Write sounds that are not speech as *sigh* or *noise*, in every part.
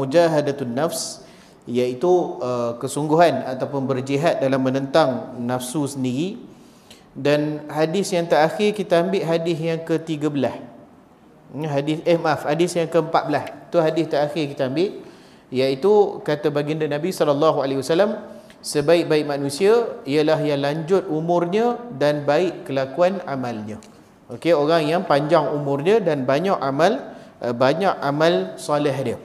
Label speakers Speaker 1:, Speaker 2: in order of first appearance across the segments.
Speaker 1: mujahadatun nafs iaitu uh, kesungguhan ataupun berjihad dalam menentang nafsu sendiri dan hadis yang terakhir kita ambil hadis yang ke-13 hmm, hadis eh maaf hadis yang ke-14 tu hadis terakhir kita ambil iaitu kata baginda Nabi sallallahu alaihi wasallam sebaik-baik manusia ialah yang lanjut umurnya dan baik kelakuan amalnya okey orang yang panjang umurnya dan banyak amal eh, banyak amal soleh dia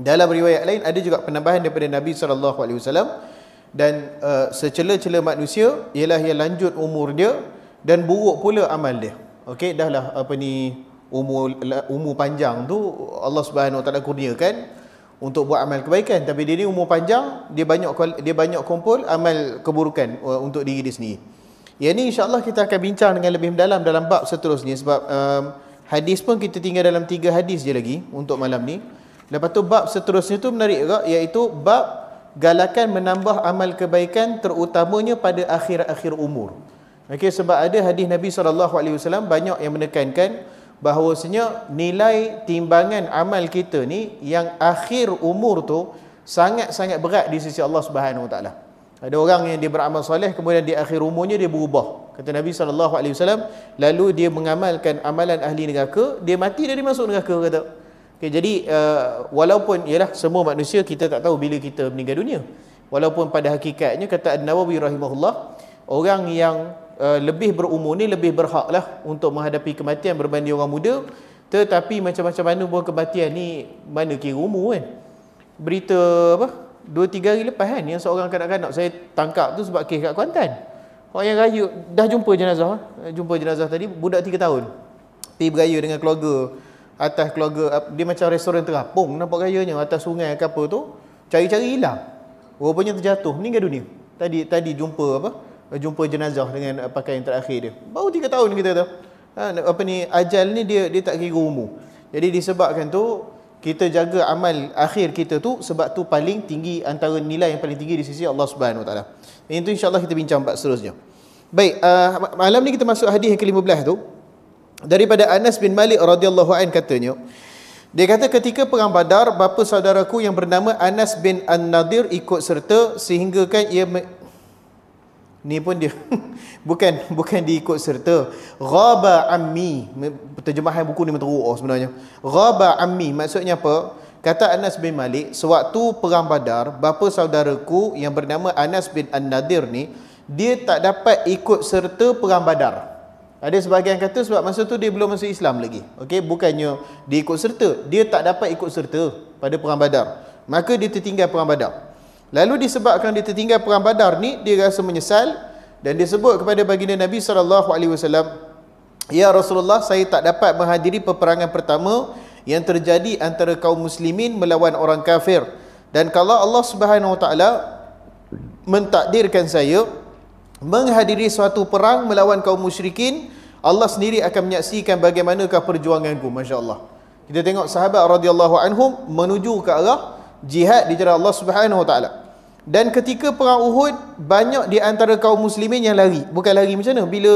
Speaker 1: dalam riwayat lain ada juga penambahan daripada Nabi SAW Dan uh, secela-cela manusia Ialah yang lanjut umur dia Dan buruk pula amal dia Okey dah lah apa ni umur, umur panjang tu Allah SWT kurniakan Untuk buat amal kebaikan Tapi dia ni umur panjang Dia banyak dia banyak kumpul amal keburukan uh, Untuk diri dia sendiri Yang ni Allah kita akan bincang dengan lebih mendalam Dalam bab seterusnya Sebab um, hadis pun kita tinggal dalam tiga hadis je lagi Untuk malam ni Lepas tu bab seterusnya tu menarik juga iaitu bab galakan menambah amal kebaikan terutamanya pada akhir-akhir umur. Okey sebab ada hadis Nabi SAW banyak yang menekankan bahawasanya nilai timbangan amal kita ni yang akhir umur tu sangat-sangat berat di sisi Allah Subhanahu Wa Taala. Ada orang yang dia beramal soleh kemudian di akhir umurnya dia berubah. Kata Nabi SAW lalu dia mengamalkan amalan ahli neraka dia mati dari masuk neraka kata. Okay, jadi uh, walaupun ialah semua manusia kita tak tahu bila kita meninggal dunia. Walaupun pada hakikatnya kata An-Nawawi rahimahullah, orang yang uh, lebih berumur ni lebih berhaklah untuk menghadapi kematian berbanding orang muda. Tetapi macam-macam mana pun kematian ni mana kira umur kan. Berita apa? Dua tiga hari lepas kan yang seorang kanak-kanak saya tangkap tu sebab kes kat Kuantan. Orang yang raya dah jumpa jenazah. Eh, jumpa jenazah tadi budak tiga tahun. Pergi beraya dengan keluarga atas keluarga dia macam restoran terapung nampak gayanya atas sungai ke apa tu cari-cari hilang rupanya terjatuh meninggal dunia tadi tadi jumpa apa jumpa jenazah dengan uh, pakaian terakhir dia baru 3 tahun kita tu ha, apa ni ajal ni dia dia tak kira umur jadi disebabkan tu kita jaga amal akhir kita tu sebab tu paling tinggi antara nilai yang paling tinggi di sisi Allah Subhanahu Wa Taala insya Allah kita bincang bab seterusnya baik uh, malam ni kita masuk hadis yang ke-15 tu daripada Anas bin Malik radhiyallahu an katanya dia kata ketika perang Badar bapa saudaraku yang bernama Anas bin An-Nadir ikut serta sehingga kan ia ni pun dia *laughs* bukan bukan diikut serta ghaba ammi terjemahan buku ni teruk oh sebenarnya ghaba ammi maksudnya apa kata Anas bin Malik sewaktu perang Badar bapa saudaraku yang bernama Anas bin An-Nadir ni dia tak dapat ikut serta perang Badar ada sebahagian kata sebab masa tu dia belum masuk Islam lagi. Okey, bukannya dia ikut serta, dia tak dapat ikut serta pada perang Badar. Maka dia tertinggal perang Badar. Lalu disebabkan dia tertinggal perang Badar ni, dia rasa menyesal dan dia sebut kepada baginda Nabi sallallahu alaihi wasallam, "Ya Rasulullah, saya tak dapat menghadiri peperangan pertama yang terjadi antara kaum muslimin melawan orang kafir. Dan kalau Allah Subhanahu Wa Taala mentakdirkan saya, menghadiri suatu perang melawan kaum musyrikin Allah sendiri akan menyaksikan bagaimanakah perjuanganku masya-Allah kita tengok sahabat radhiyallahu anhum menuju ke arah jihad di jalan Allah Subhanahu taala dan ketika perang Uhud banyak di antara kaum muslimin yang lari bukan lari macam mana bila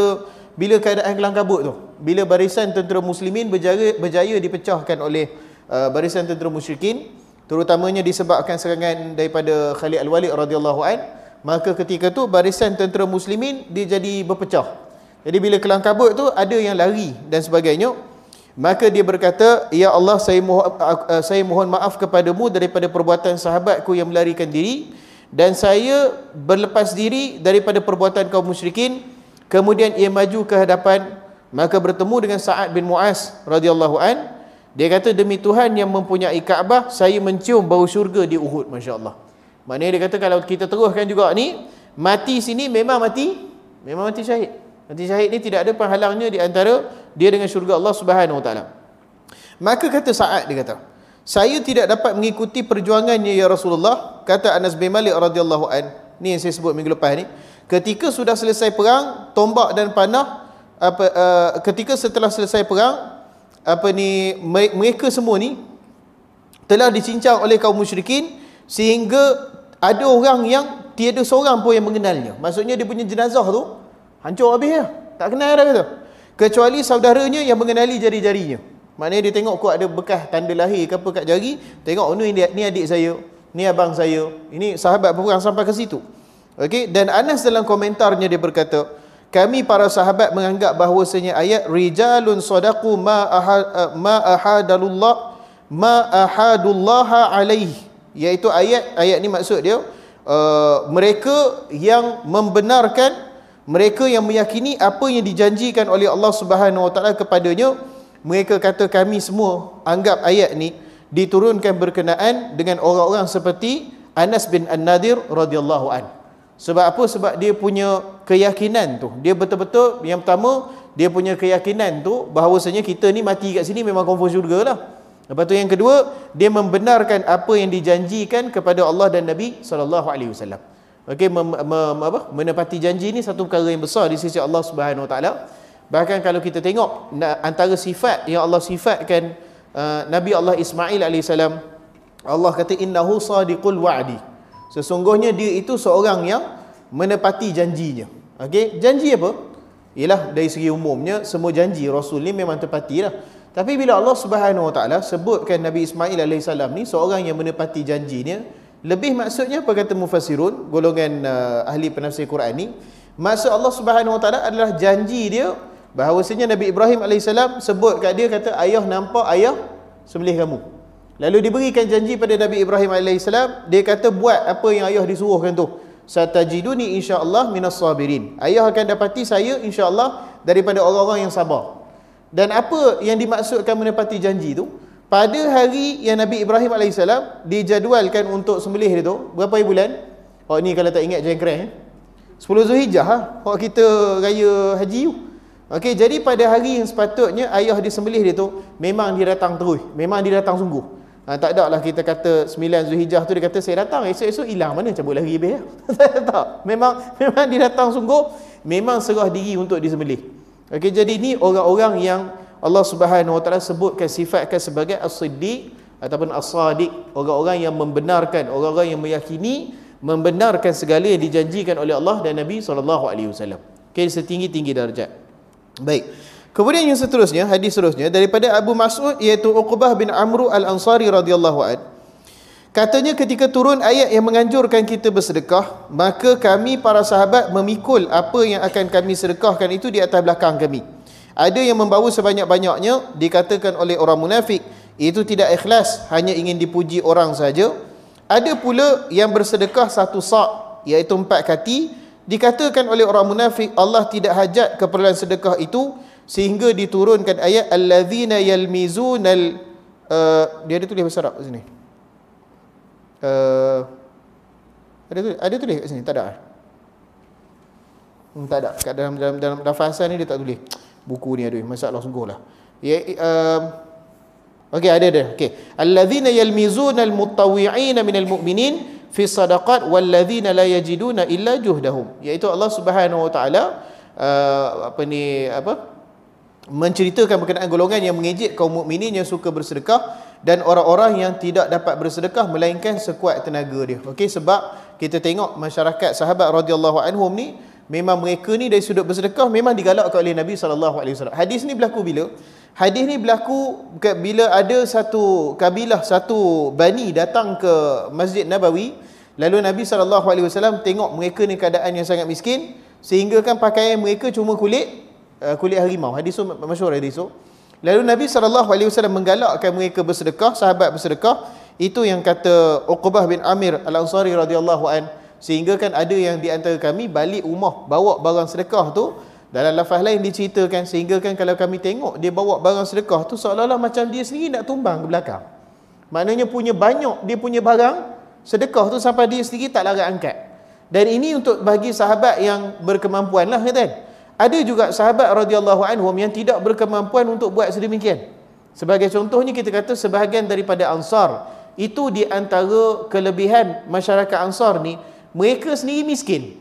Speaker 1: bila keadaan kelang kabut tu bila barisan tentera muslimin berjaya, berjaya dipecahkan oleh uh, barisan tentera musyrikin terutamanya disebabkan serangan daripada Khalid Al-Walid radhiyallahu anhu maka ketika tu barisan tentera muslimin dia jadi berpecah jadi bila kelang kabut tu ada yang lari dan sebagainya maka dia berkata ya Allah saya mohon, eh, saya mohon maaf kepadamu daripada perbuatan sahabatku yang melarikan diri dan saya berlepas diri daripada perbuatan kaum musyrikin kemudian ia maju ke hadapan maka bertemu dengan Sa'ad bin Mu'az radhiyallahu an dia kata demi Tuhan yang mempunyai Kaabah saya mencium bau syurga di Uhud masya-Allah Maknanya dia kata kalau kita teruskan juga ni Mati sini memang mati Memang mati syahid Mati syahid ni tidak ada penghalangnya di antara Dia dengan syurga Allah subhanahu wa ta'ala Maka kata Sa'ad dia kata Saya tidak dapat mengikuti perjuangannya ya Rasulullah Kata Anas bin Malik radhiyallahu an Ni yang saya sebut minggu lepas ni Ketika sudah selesai perang Tombak dan panah apa, uh, Ketika setelah selesai perang apa ni mereka semua ni telah dicincang oleh kaum musyrikin sehingga ada orang yang tiada seorang pun yang mengenalnya maksudnya dia punya jenazah tu hancur habis dah tak kenal dah kata kecuali saudaranya yang mengenali jari-jarinya maknanya dia tengok kot ada bekas tanda lahir ke apa kat jari tengok oh, ni, ni adik saya ni abang saya ini sahabat berperang sampai ke situ Okey dan Anas dalam komentarnya dia berkata kami para sahabat menganggap bahawasanya ayat rijalun sadaqu ma ahad, ma ma ahadullah alaihi iaitu ayat ayat ni maksud dia uh, mereka yang membenarkan mereka yang meyakini apa yang dijanjikan oleh Allah Subhanahu Wa Taala kepadanya mereka kata kami semua anggap ayat ni diturunkan berkenaan dengan orang-orang seperti Anas bin An-Nadir radhiyallahu an. Sebab apa? Sebab dia punya keyakinan tu. Dia betul-betul yang pertama dia punya keyakinan tu bahawasanya kita ni mati kat sini memang confirm syurga lah. Lepas tu yang kedua, dia membenarkan apa yang dijanjikan kepada Allah dan Nabi saw. Okay, wasallam. Okey, mem, apa? Menepati janji ni satu perkara yang besar di sisi Allah Subhanahu Taala. Bahkan kalau kita tengok antara sifat yang Allah sifatkan uh, Nabi Allah Ismail alaihi Allah kata innahu sadiqul waadi. Sesungguhnya dia itu seorang yang menepati janjinya. Okay, janji apa? Ialah dari segi umumnya semua janji Rasul ni memang tepatilah. Tapi bila Allah Subhanahu Wa Taala sebutkan Nabi Ismail alaihissalam ni seorang yang menepati janjinya, lebih maksudnya apa kata mufassirun golongan uh, ahli penafsir Quran ni, maksud Allah Subhanahu Wa Taala adalah janji dia bahawasanya Nabi Ibrahim alaihissalam sebut kat dia kata ayah nampak ayah sembelih kamu. Lalu diberikan janji pada Nabi Ibrahim alaihissalam, dia kata buat apa yang ayah disuruhkan tu. Satajiduni insya-Allah minas sabirin. Ayah akan dapati saya insya-Allah daripada orang-orang yang sabar. Dan apa yang dimaksudkan menepati janji tu? Pada hari yang Nabi Ibrahim AS dijadualkan untuk sembelih dia tu, berapa hari bulan? Oh ni kalau tak ingat jangan kerang. Eh? 10 Zulhijjah ah. Ha? Oh kita raya haji tu. Okay, jadi pada hari yang sepatutnya ayah disembelih dia tu, memang dia datang terus. Memang dia datang sungguh. Ha, tak ada lah kita kata 9 Zulhijjah tu dia kata saya datang esok-esok hilang mana cabut lagi habis ya? tak, *laughs* tak, tak. Memang memang dia datang sungguh, memang serah diri untuk disembelih. Okey jadi ni orang-orang yang Allah Subhanahu Wa Taala sebutkan sifatkan sebagai as-siddiq ataupun as-sadiq, orang-orang yang membenarkan, orang-orang yang meyakini membenarkan segala yang dijanjikan oleh Allah dan Nabi sallallahu alaihi wasallam. Okey setinggi-tinggi darjat. Baik. Kemudian yang seterusnya, hadis seterusnya daripada Abu Mas'ud iaitu Uqbah bin Amru Al-Ansari radhiyallahu anhu Katanya ketika turun ayat yang menganjurkan kita bersedekah, maka kami para sahabat memikul apa yang akan kami sedekahkan itu di atas belakang kami. Ada yang membawa sebanyak-banyaknya, dikatakan oleh orang munafik, itu tidak ikhlas, hanya ingin dipuji orang saja. Ada pula yang bersedekah satu sa' iaitu empat kati, dikatakan oleh orang munafik, Allah tidak hajat keperluan sedekah itu sehingga diturunkan ayat allazina yalmizunal uh, dia ada tulis besar tak sini? Eh, ada tu, ada tulis kat sini tak ada hmm, tak ada kat dalam dalam dalam lafazan ni dia tak tulis buku ni aduh masalah sungguhlah ya um, okey ada ada okey allazina yalmizuna almutawwi'ina minal mu'minin fi sadaqat wallazina la yajiduna illa juhdahum iaitu Allah Subhanahu wa taala eh, apa ni apa menceritakan berkenaan golongan yang mengejek kaum mukminin yang suka bersedekah dan orang-orang yang tidak dapat bersedekah melainkan sekuat tenaga dia. Okey sebab kita tengok masyarakat sahabat radhiyallahu anhum ni memang mereka ni dari sudut bersedekah memang digalakkan oleh Nabi sallallahu alaihi wasallam. Hadis ni berlaku bila? Hadis ni berlaku bila ada satu kabilah satu bani datang ke Masjid Nabawi lalu Nabi sallallahu alaihi wasallam tengok mereka ni keadaan yang sangat miskin sehingga kan pakaian mereka cuma kulit eh, kulit harimau. Hadis tu masyhur hadis tu. So. Lalu Nabi SAW menggalakkan mereka bersedekah, sahabat bersedekah. Itu yang kata Uqbah bin Amir Al-Ansari radhiyallahu an sehingga kan ada yang di antara kami balik rumah bawa barang sedekah tu dalam lafaz lain diceritakan sehingga kan kalau kami tengok dia bawa barang sedekah tu seolah-olah macam dia sendiri nak tumbang ke belakang. Maknanya punya banyak dia punya barang sedekah tu sampai dia sendiri tak larat angkat. Dan ini untuk bagi sahabat yang berkemampuan lah kan. Ya, ada juga sahabat radhiyallahu anhum yang tidak berkemampuan untuk buat sedemikian. Sebagai contohnya kita kata sebahagian daripada Ansar itu di antara kelebihan masyarakat Ansar ni mereka sendiri miskin.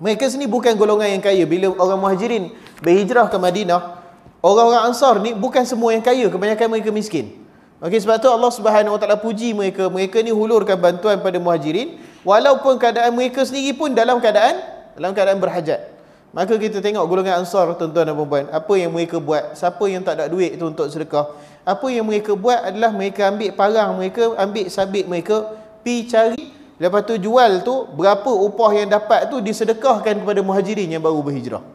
Speaker 1: Mereka sendiri bukan golongan yang kaya. Bila orang Muhajirin berhijrah ke Madinah, orang-orang Ansar ni bukan semua yang kaya, kebanyakan mereka miskin. Okey sebab tu Allah Subhanahu Wa Taala puji mereka. Mereka ni hulurkan bantuan pada Muhajirin walaupun keadaan mereka sendiri pun dalam keadaan dalam keadaan berhajat. Maka kita tengok golongan ansar tuan-tuan dan perempuan Apa yang mereka buat Siapa yang tak ada duit tu untuk sedekah Apa yang mereka buat adalah mereka ambil parang mereka Ambil sabit mereka pi cari Lepas tu jual tu Berapa upah yang dapat tu disedekahkan kepada muhajirin yang baru berhijrah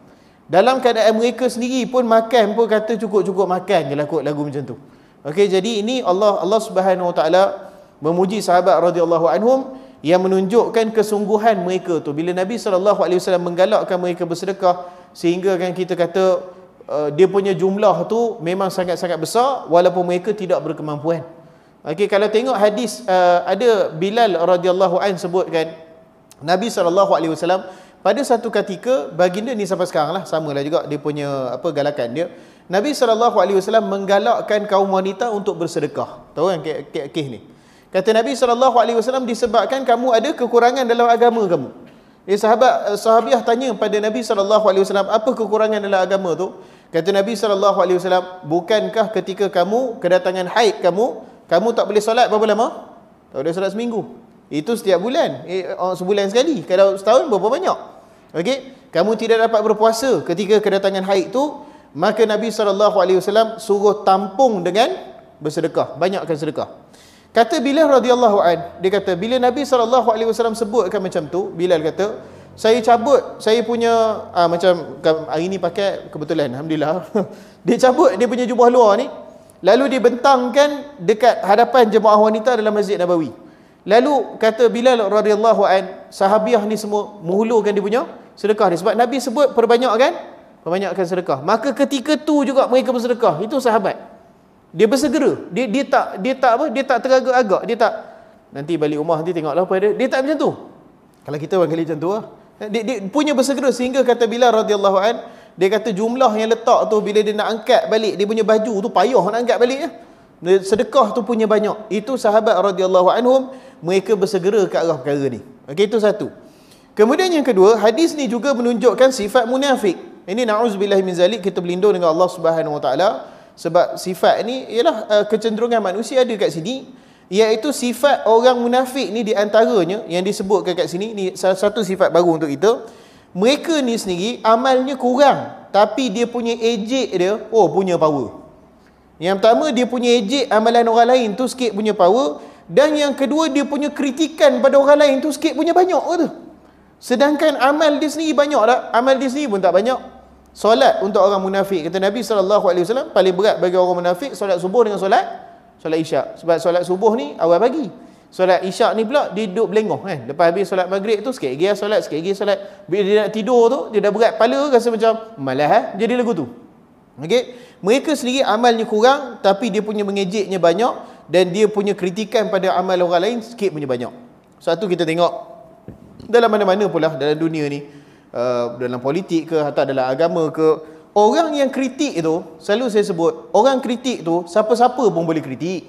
Speaker 1: Dalam keadaan mereka sendiri pun makan pun kata cukup-cukup makan je lah kot lagu macam tu Okey jadi ini Allah Allah Subhanahu Wa Taala memuji sahabat radhiyallahu anhum yang menunjukkan kesungguhan mereka tu bila Nabi SAW menggalakkan mereka bersedekah sehingga kan kita kata uh, dia punya jumlah tu memang sangat-sangat besar walaupun mereka tidak berkemampuan okey kalau tengok hadis uh, ada Bilal radhiyallahu an sebutkan Nabi SAW pada satu ketika baginda ni sampai sekarang lah samalah juga dia punya apa galakan dia Nabi SAW menggalakkan kaum wanita untuk bersedekah tahu kan kek ke- ni Kata Nabi saw. alaihi disebabkan kamu ada kekurangan dalam agama kamu. Ya eh, sahabat eh, sahabiah tanya pada Nabi saw. apa kekurangan dalam agama tu? Kata Nabi saw. bukankah ketika kamu kedatangan haid kamu, kamu tak boleh solat berapa lama? Tak boleh solat seminggu. Itu setiap bulan, eh, oh, sebulan sekali. Kalau setahun berapa banyak? Okey, kamu tidak dapat berpuasa ketika kedatangan haid tu, maka Nabi saw. alaihi suruh tampung dengan bersedekah, banyakkan sedekah. Kata bila radhiyallahu an, dia kata bila Nabi SAW alaihi wasallam sebutkan macam tu, Bilal kata, saya cabut, saya punya aa, ah, macam hari ni pakai kebetulan alhamdulillah. *laughs* dia cabut dia punya jubah luar ni, lalu dia bentangkan dekat hadapan jemaah wanita dalam Masjid Nabawi. Lalu kata Bilal radhiyallahu an, sahabiah ni semua menghulurkan dia punya sedekah ni sebab Nabi sebut perbanyakkan perbanyakkan sedekah. Maka ketika tu juga mereka bersedekah. Itu sahabat dia bersegera dia dia tak dia tak apa dia tak teragak-agak dia tak nanti balik rumah nanti tengoklah apa dia dia tak macam tu kalau kita orang kali macam tu lah. dia, dia punya bersegera sehingga kata bila radhiyallahu an dia kata jumlah yang letak tu bila dia nak angkat balik dia punya baju tu payah nak angkat balik ya. sedekah tu punya banyak itu sahabat radhiyallahu anhum mereka bersegera ke arah perkara ni okey itu satu kemudian yang kedua hadis ni juga menunjukkan sifat munafik ini na'uzubillah min zalik kita berlindung dengan Allah Subhanahu wa taala sebab sifat ni ialah uh, kecenderungan manusia ada kat sini iaitu sifat orang munafik ni di antaranya yang disebutkan kat sini ni salah satu sifat baru untuk kita mereka ni sendiri amalnya kurang tapi dia punya ejek dia oh punya power yang pertama dia punya ejek amalan orang lain tu sikit punya power dan yang kedua dia punya kritikan pada orang lain tu sikit punya banyak tu sedangkan amal dia sendiri banyak tak amal dia sendiri pun tak banyak solat untuk orang munafik kata Nabi SAW paling berat bagi orang munafik solat subuh dengan solat solat isyak sebab solat subuh ni awal pagi solat isyak ni pula dia duduk belengoh kan lepas habis solat maghrib tu sikit lagi lah solat sikit lagi solat bila dia nak tidur tu dia dah berat kepala rasa macam malas eh? jadi lagu tu okay? mereka sendiri amalnya kurang tapi dia punya mengejeknya banyak dan dia punya kritikan pada amal orang lain sikit punya banyak satu kita tengok dalam mana-mana pula dalam dunia ni uh, dalam politik ke atau dalam agama ke orang yang kritik itu selalu saya sebut orang kritik tu siapa-siapa pun boleh kritik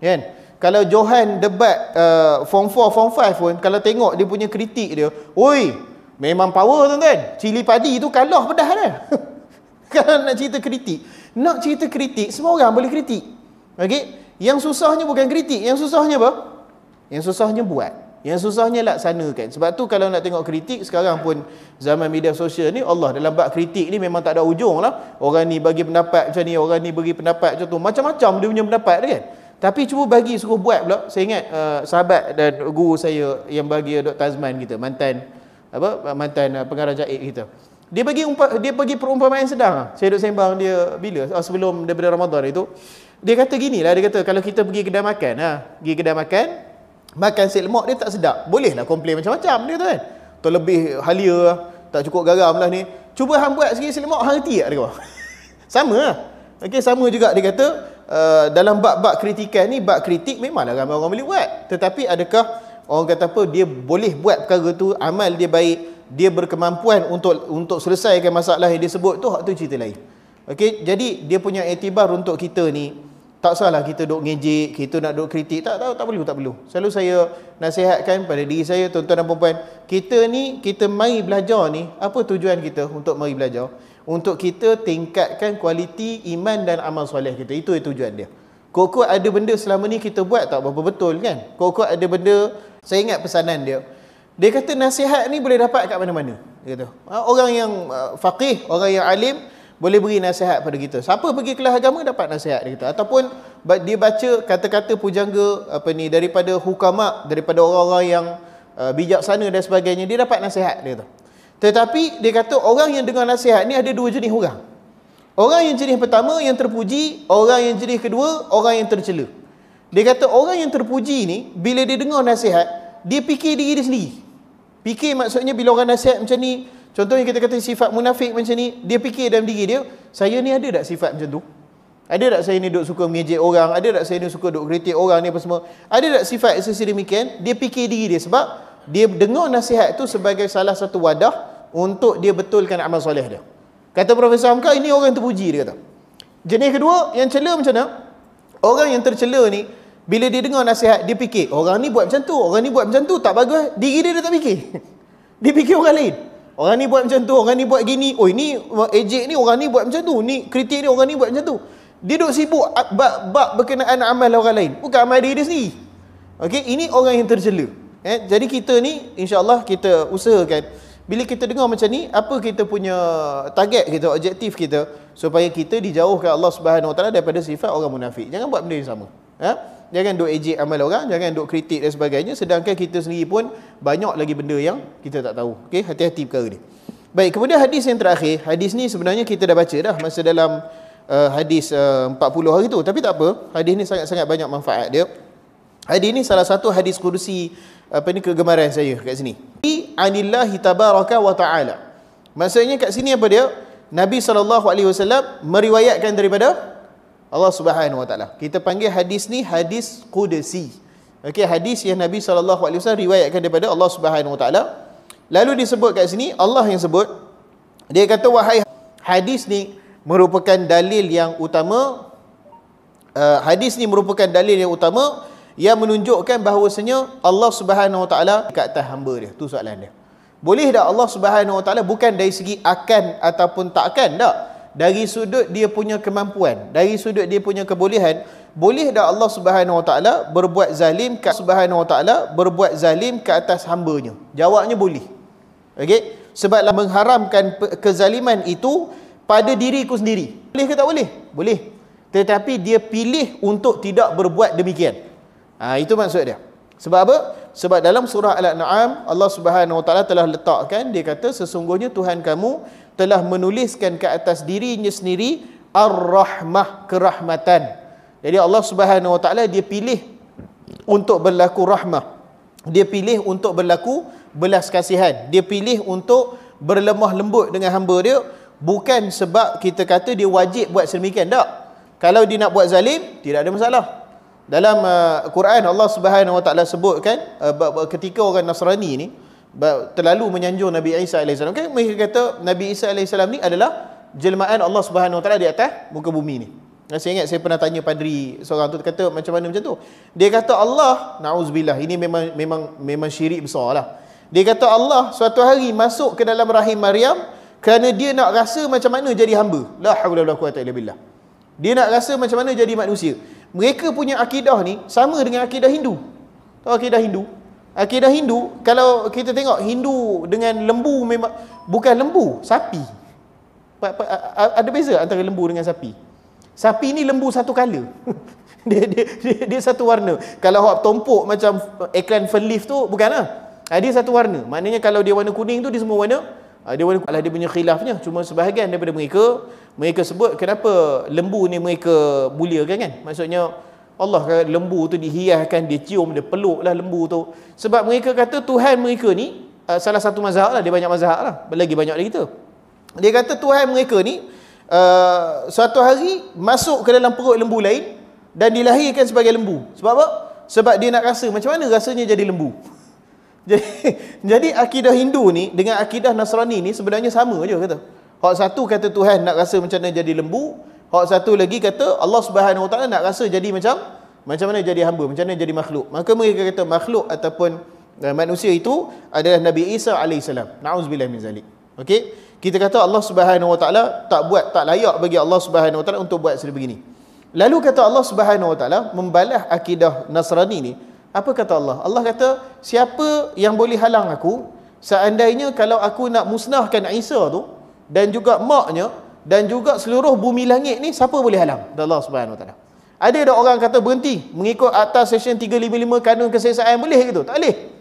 Speaker 1: kan kalau Johan debat uh, form 4 form 5 pun kalau tengok dia punya kritik dia oi memang power tuan kan cili padi tu kalah pedah kan? *laughs* dah kalau nak cerita kritik nak cerita kritik semua orang boleh kritik okey yang susahnya bukan kritik yang susahnya apa yang susahnya buat yang susahnya laksanakan. Sebab tu kalau nak tengok kritik sekarang pun zaman media sosial ni Allah dalam bab kritik ni memang tak ada ujung lah. Orang ni bagi pendapat macam ni, orang ni bagi pendapat macam tu. Macam-macam dia punya pendapat kan. Tapi cuba bagi suruh buat pula. Saya ingat uh, sahabat dan guru saya yang bagi eh, Dr. Azman kita, mantan apa mantan uh, pengarah jaib kita. Dia bagi umpa, dia bagi perumpamaan sedang. Lah. Saya duduk sembang dia bila oh, sebelum daripada Ramadan itu. Dia kata lah dia kata kalau kita pergi kedai makan, ha, pergi kedai makan, makan nasi lemak dia tak sedap boleh bolehlah komplain macam-macam dia tu kan lebih halia tak cukup garam lah ni cuba hang buat sikit nasi lemak hang reti tak dia *laughs* sama lah okay, sama juga dia kata uh, dalam bak-bak kritikan ni bak kritik memanglah ramai orang boleh buat tetapi adakah orang kata apa dia boleh buat perkara tu amal dia baik dia berkemampuan untuk untuk selesaikan masalah yang dia sebut tu hak tu cerita lain okay, jadi dia punya etibar untuk kita ni tak salah kita duk ngejek, kita nak duk kritik. Tak tahu, tak, tak perlu, tak perlu. Selalu saya nasihatkan pada diri saya, tuan-tuan dan perempuan, kita ni, kita mai belajar ni, apa tujuan kita untuk mai belajar? Untuk kita tingkatkan kualiti iman dan amal soleh kita. Itu yang tujuan dia. Kau ada benda selama ni kita buat tak berapa betul kan? Kau ada benda, saya ingat pesanan dia. Dia kata nasihat ni boleh dapat kat mana-mana. Dia kata, orang yang uh, faqih, orang yang alim, boleh beri nasihat pada kita. Siapa pergi kelas agama dapat nasihat dari kita ataupun dia baca kata-kata pujangga apa ni daripada hukama daripada orang-orang yang uh, bijaksana dan sebagainya dia dapat nasihat dia tu. Tetapi dia kata orang yang dengar nasihat ni ada dua jenis orang. Orang yang jenis pertama yang terpuji, orang yang jenis kedua orang yang tercela. Dia kata orang yang terpuji ni bila dia dengar nasihat, dia fikir diri dia sendiri. Fikir maksudnya bila orang nasihat macam ni Contohnya kita kata sifat munafik macam ni, dia fikir dalam diri dia, saya ni ada tak sifat macam tu? Ada tak saya ni duk suka mengejek orang? Ada tak saya ni suka duk kritik orang ni apa semua? Ada tak sifat demikian? Dia fikir diri dia sebab dia dengar nasihat tu sebagai salah satu wadah untuk dia betulkan amal soleh dia. Kata Profesor Hamka, ini orang terpuji dia kata. Jenis kedua, yang cela macam mana? Orang yang tercela ni, bila dia dengar nasihat, dia fikir, orang ni buat macam tu, orang ni buat macam tu, tak bagus. Diri dia dia tak fikir. *laughs* dia fikir orang lain. Orang ni buat macam tu, orang ni buat gini. Oh ini ejek ni orang ni buat macam tu. Ni kritik ni orang ni buat macam tu. Dia duk sibuk bab, bab berkenaan amal orang lain. Bukan amal diri dia sendiri. Okey, ini orang yang tercela. Eh, jadi kita ni insya-Allah kita usahakan bila kita dengar macam ni, apa kita punya target kita, objektif kita supaya kita dijauhkan Allah Subhanahu Wa Taala daripada sifat orang munafik. Jangan buat benda yang sama. Eh? jangan duk ejek amal orang, jangan duk kritik dan sebagainya sedangkan kita sendiri pun banyak lagi benda yang kita tak tahu. Okey, hati-hati perkara ni. Baik, kemudian hadis yang terakhir. Hadis ni sebenarnya kita dah baca dah masa dalam uh, hadis uh, 40 hari tu, tapi tak apa. Hadis ni sangat-sangat banyak manfaat dia. Hadis ni salah satu hadis kursi uh, apa ni kegemaran saya kat sini. Di anillah tabaraka wa taala. Maksudnya kat sini apa dia? Nabi SAW meriwayatkan daripada Allah Subhanahu Wa Taala. Kita panggil hadis ni hadis qudsi. Okey, hadis yang Nabi SAW riwayatkan daripada Allah Subhanahu Wa Taala. Lalu disebut kat sini Allah yang sebut dia kata wahai hadis ni merupakan dalil yang utama uh, hadis ni merupakan dalil yang utama yang menunjukkan bahawasanya Allah Subhanahu Wa Taala dekat atas hamba dia. Tu soalan dia. Boleh dah Allah Subhanahu Wa Taala bukan dari segi akan ataupun takkan tak? Akan, tak? dari sudut dia punya kemampuan dari sudut dia punya kebolehan boleh dah Allah Subhanahu Wa Taala berbuat zalim ke Subhanahu Wa Taala berbuat zalim ke atas hamba-Nya jawabnya boleh okey sebablah mengharamkan kezaliman itu pada diriku sendiri boleh ke tak boleh boleh tetapi dia pilih untuk tidak berbuat demikian ha, itu maksud dia sebab apa sebab dalam surah al-an'am Allah Subhanahu Wa Taala telah letakkan dia kata sesungguhnya Tuhan kamu telah menuliskan ke atas dirinya sendiri ar-rahmah kerahmatan. Jadi Allah Subhanahu Wa Taala dia pilih untuk berlaku rahmah. Dia pilih untuk berlaku belas kasihan. Dia pilih untuk berlemah lembut dengan hamba dia bukan sebab kita kata dia wajib buat sedemikian tak. Kalau dia nak buat zalim, tidak ada masalah. Dalam uh, Quran Allah Subhanahu Wa Taala sebutkan uh, ketika orang Nasrani ni terlalu menyanjung Nabi Isa AS. Okay? Mereka kata Nabi Isa AS ni adalah jelmaan Allah Subhanahu SWT di atas muka bumi ni. Saya ingat saya pernah tanya padri seorang tu kata macam mana macam tu. Dia kata Allah, na'uzubillah, ini memang memang memang syirik besar Dia kata Allah suatu hari masuk ke dalam rahim Maryam kerana dia nak rasa macam mana jadi hamba. La hawla wa la quwata illa billah. Dia nak rasa macam mana jadi manusia. Mereka punya akidah ni sama dengan akidah Hindu. Tahu akidah Hindu? akidah Hindu kalau kita tengok Hindu dengan lembu memang bukan lembu sapi ada beza antara lembu dengan sapi sapi ni lembu satu kala *laughs* dia, dia, dia, dia satu warna kalau awak tompok macam iklan Fenleaf tu bukan lah dia satu warna maknanya kalau dia warna kuning tu dia semua warna ah, dia warna kuning dia punya khilafnya cuma sebahagian daripada mereka mereka sebut kenapa lembu ni mereka mulia kan kan maksudnya Allah kata lembu tu dihiaskan, dia cium, dia peluk lah lembu tu. Sebab mereka kata Tuhan mereka ni, uh, salah satu mazhab lah, dia banyak mazhab lah. Lagi banyak lagi tu. Dia kata Tuhan mereka ni, uh, suatu hari masuk ke dalam perut lembu lain dan dilahirkan sebagai lembu. Sebab apa? Sebab dia nak rasa macam mana rasanya jadi lembu. *laughs* Jadi, jadi akidah Hindu ni dengan akidah Nasrani ni sebenarnya sama je kata. Hak satu kata Tuhan nak rasa macam mana jadi lembu, Hak satu lagi kata Allah Subhanahu Wa nak rasa jadi macam macam mana jadi hamba, macam mana jadi makhluk. Maka mereka kata makhluk ataupun eh, manusia itu adalah Nabi Isa alaihi salam. Nauzubillah min zalik. Okey. Kita kata Allah Subhanahu Wa Taala tak buat tak layak bagi Allah Subhanahu Wa Taala untuk buat seperti sebegini. Lalu kata Allah Subhanahu Wa Taala membalah akidah Nasrani ni. Apa kata Allah? Allah kata siapa yang boleh halang aku seandainya kalau aku nak musnahkan Isa tu dan juga maknya dan juga seluruh bumi langit ni siapa boleh halang? Allah Subhanahu taala. Ada ada orang kata berhenti mengikut akta section 355 kanun kesesaan boleh gitu? Tak boleh.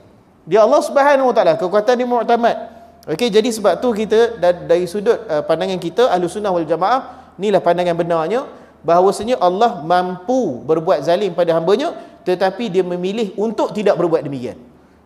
Speaker 1: Dia Allah Subhanahu taala kekuatan dia mu'tamad. Okey jadi sebab tu kita dari sudut uh, pandangan kita Ahlus Sunnah wal Jamaah inilah pandangan benarnya bahawasanya Allah mampu berbuat zalim pada hambanya tetapi dia memilih untuk tidak berbuat demikian.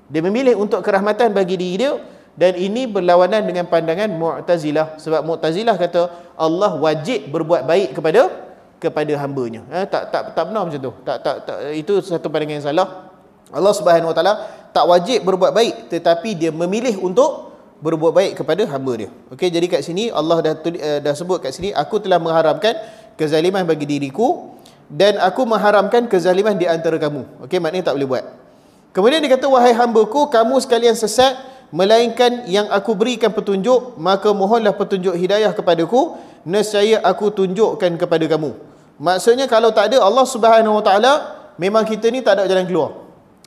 Speaker 1: Dia memilih untuk kerahmatan bagi diri dia dan ini berlawanan dengan pandangan Mu'tazilah sebab Mu'tazilah kata Allah wajib berbuat baik kepada kepada hamba-Nya. Eh, tak tak tak benar macam tu. Tak tak, tak itu satu pandangan yang salah. Allah Subhanahu Wa Taala tak wajib berbuat baik tetapi dia memilih untuk berbuat baik kepada hamba dia. Okey jadi kat sini Allah dah uh, dah sebut kat sini aku telah mengharamkan kezaliman bagi diriku dan aku mengharamkan kezaliman di antara kamu. Okey maknanya tak boleh buat. Kemudian dia kata wahai hamba-ku kamu sekalian sesat melainkan yang aku berikan petunjuk maka mohonlah petunjuk hidayah kepadaku nescaya aku tunjukkan kepada kamu maksudnya kalau tak ada Allah Subhanahu Wa Taala memang kita ni tak ada jalan keluar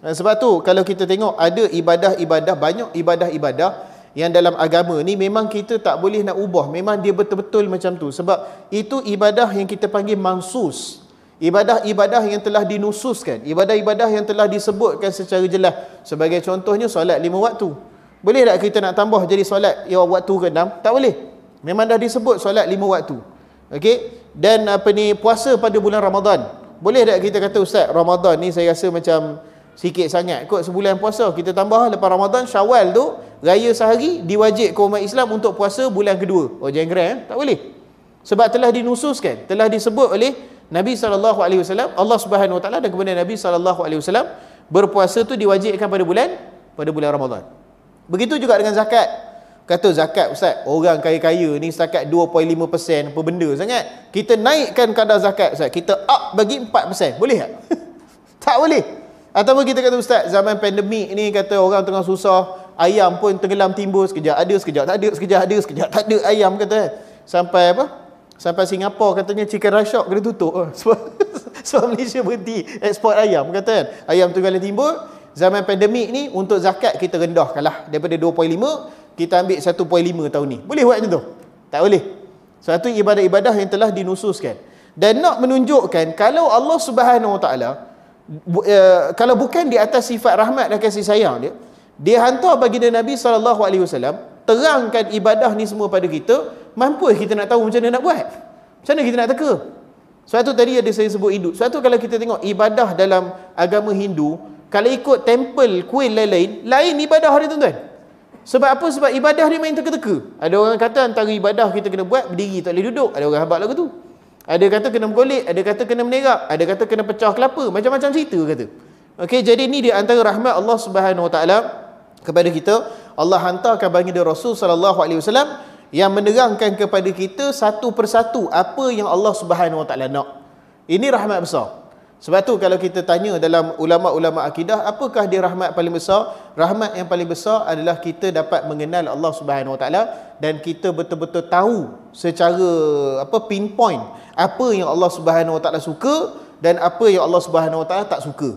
Speaker 1: eh, sebab tu kalau kita tengok ada ibadah-ibadah banyak ibadah-ibadah yang dalam agama ni memang kita tak boleh nak ubah memang dia betul-betul macam tu sebab itu ibadah yang kita panggil mansus ibadah-ibadah yang telah dinususkan ibadah-ibadah yang telah disebutkan secara jelas sebagai contohnya solat lima waktu boleh tak kita nak tambah jadi solat yang waktu ke enam? Tak boleh. Memang dah disebut solat lima waktu. Okey? Dan apa ni puasa pada bulan Ramadan. Boleh tak kita kata ustaz, Ramadan ni saya rasa macam sikit sangat kot sebulan puasa. Kita tambah lepas Ramadan Syawal tu raya sehari diwajib kaum Islam untuk puasa bulan kedua. Oh jangan geram, eh? tak boleh. Sebab telah dinususkan, telah disebut oleh Nabi saw. Allah Subhanahu wa taala dan kemudian Nabi saw berpuasa tu diwajibkan pada bulan pada bulan Ramadan. Begitu juga dengan zakat. Kata zakat ustaz, orang kaya-kaya ni setakat 2.5% apa benda sangat. Kita naikkan kadar zakat ustaz, kita up bagi 4%. Boleh tak? *laughs* tak boleh. Atau kita kata ustaz, zaman pandemik ni kata orang tengah susah, ayam pun tenggelam timbul sekejap ada sekejap tak ada sekejap ada sekejap tak ada ayam kata. Sampai apa? Sampai Singapura katanya chicken rush shop kena tutup. *laughs* Sebab, sebab Malaysia berhenti ekspor ayam kata kan. Ayam tenggelam timbul, zaman pandemik ni untuk zakat kita rendahkanlah daripada 2.5 kita ambil 1.5 tahun ni boleh buat macam tu tak boleh satu so, ibadah-ibadah yang telah dinususkan dan nak menunjukkan kalau Allah Subhanahu Wa Taala bu, uh, kalau bukan di atas sifat rahmat dan kasih sayang dia dia hantar bagi dia Nabi sallallahu alaihi wasallam terangkan ibadah ni semua pada kita mampu kita nak tahu macam mana nak buat macam mana kita nak teka sebab tu tadi ada saya sebut hidup. sebab tu kalau kita tengok ibadah dalam agama Hindu kalau ikut temple kuil lain-lain lain ibadah dia tuan-tuan sebab apa sebab ibadah dia main teka-teka ada orang kata antara ibadah kita kena buat berdiri tak boleh duduk ada orang habak lagu tu ada kata kena menggolek ada kata kena menerak ada kata kena pecah kelapa macam-macam cerita kata Okay, jadi ni dia antara rahmat Allah Subhanahu taala kepada kita Allah hantarkan bagi dia Rasul sallallahu alaihi wasallam yang menerangkan kepada kita satu persatu apa yang Allah Subhanahu taala nak ini rahmat besar sebab tu kalau kita tanya dalam ulama-ulama akidah apakah dia rahmat paling besar? Rahmat yang paling besar adalah kita dapat mengenal Allah Subhanahu Wa Taala dan kita betul-betul tahu secara apa pinpoint apa yang Allah Subhanahu Wa Taala suka dan apa yang Allah Subhanahu Wa Taala tak suka.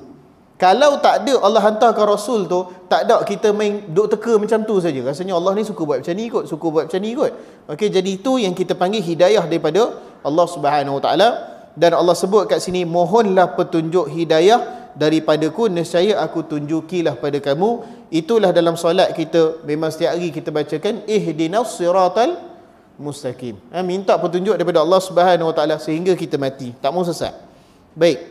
Speaker 1: Kalau tak ada Allah hantarkan rasul tu, tak ada kita main duk teka macam tu saja. Rasanya Allah ni suka buat macam ni kot, suka buat macam ni kot. Okey, jadi itu yang kita panggil hidayah daripada Allah Subhanahu Wa Taala dan Allah sebut kat sini mohonlah petunjuk hidayah daripadaku nescaya aku tunjukilah pada kamu itulah dalam solat kita memang setiap hari kita bacakan eh dinas siratal mustaqim ha, minta petunjuk daripada Allah Subhanahu Wa Taala sehingga kita mati tak mau sesat baik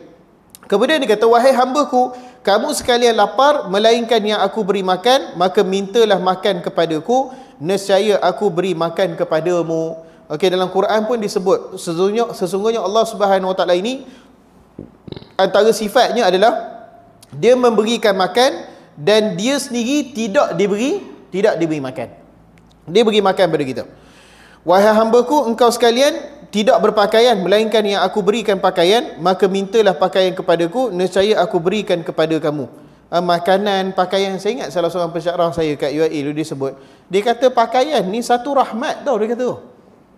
Speaker 1: kemudian dia kata wahai hamba-ku kamu sekalian lapar melainkan yang aku beri makan maka mintalah makan kepadaku nescaya aku beri makan kepadamu Okey dalam Quran pun disebut sesungguhnya sesungguhnya Allah Subhanahu Wa Taala ini antara sifatnya adalah dia memberikan makan dan dia sendiri tidak diberi tidak diberi makan. Dia beri makan kepada kita. Wahai hamba-Ku engkau sekalian tidak berpakaian melainkan yang aku berikan pakaian maka mintalah pakaian kepadaku nescaya aku berikan kepada kamu. Eh, makanan, pakaian Saya ingat salah seorang pensyarah saya kat UIA dulu dia sebut Dia kata pakaian ni satu rahmat tau Dia kata tu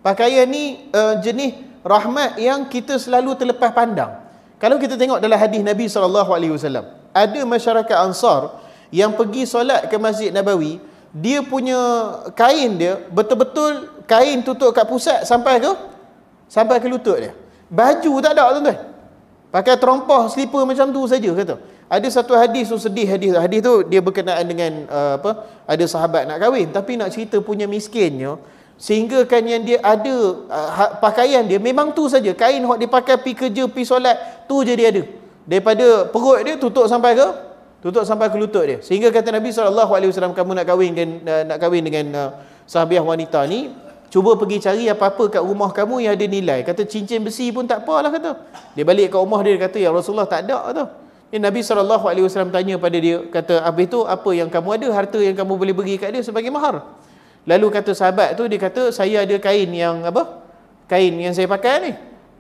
Speaker 1: Pakaian ni uh, jenis rahmat yang kita selalu terlepas pandang. Kalau kita tengok dalam hadis Nabi SAW, ada masyarakat ansar yang pergi solat ke Masjid Nabawi, dia punya kain dia, betul-betul kain tutup kat pusat sampai ke? Sampai ke lutut dia. Baju tak ada tuan-tuan. Pakai terompah, selipar macam tu saja kata. Ada satu hadis tu sedih hadis hadis tu dia berkenaan dengan uh, apa ada sahabat nak kahwin tapi nak cerita punya miskinnya sehingga kan yang dia ada uh, pakaian dia memang tu saja kain hok dia pakai pi kerja pi solat tu je dia ada daripada perut dia tutup sampai ke tutup sampai ke lutut dia sehingga kata Nabi SAW kamu nak kahwin dengan uh, nak kahwin dengan uh, sahabiah wanita ni cuba pergi cari apa-apa kat rumah kamu yang ada nilai kata cincin besi pun tak apalah kata dia balik kat rumah dia, dia kata ya Rasulullah tak ada kata Ya, Nabi SAW tanya pada dia, kata, habis tu apa yang kamu ada, harta yang kamu boleh beri kat dia sebagai mahar. Lalu kata sahabat tu dia kata saya ada kain yang apa? Kain yang saya pakai ni.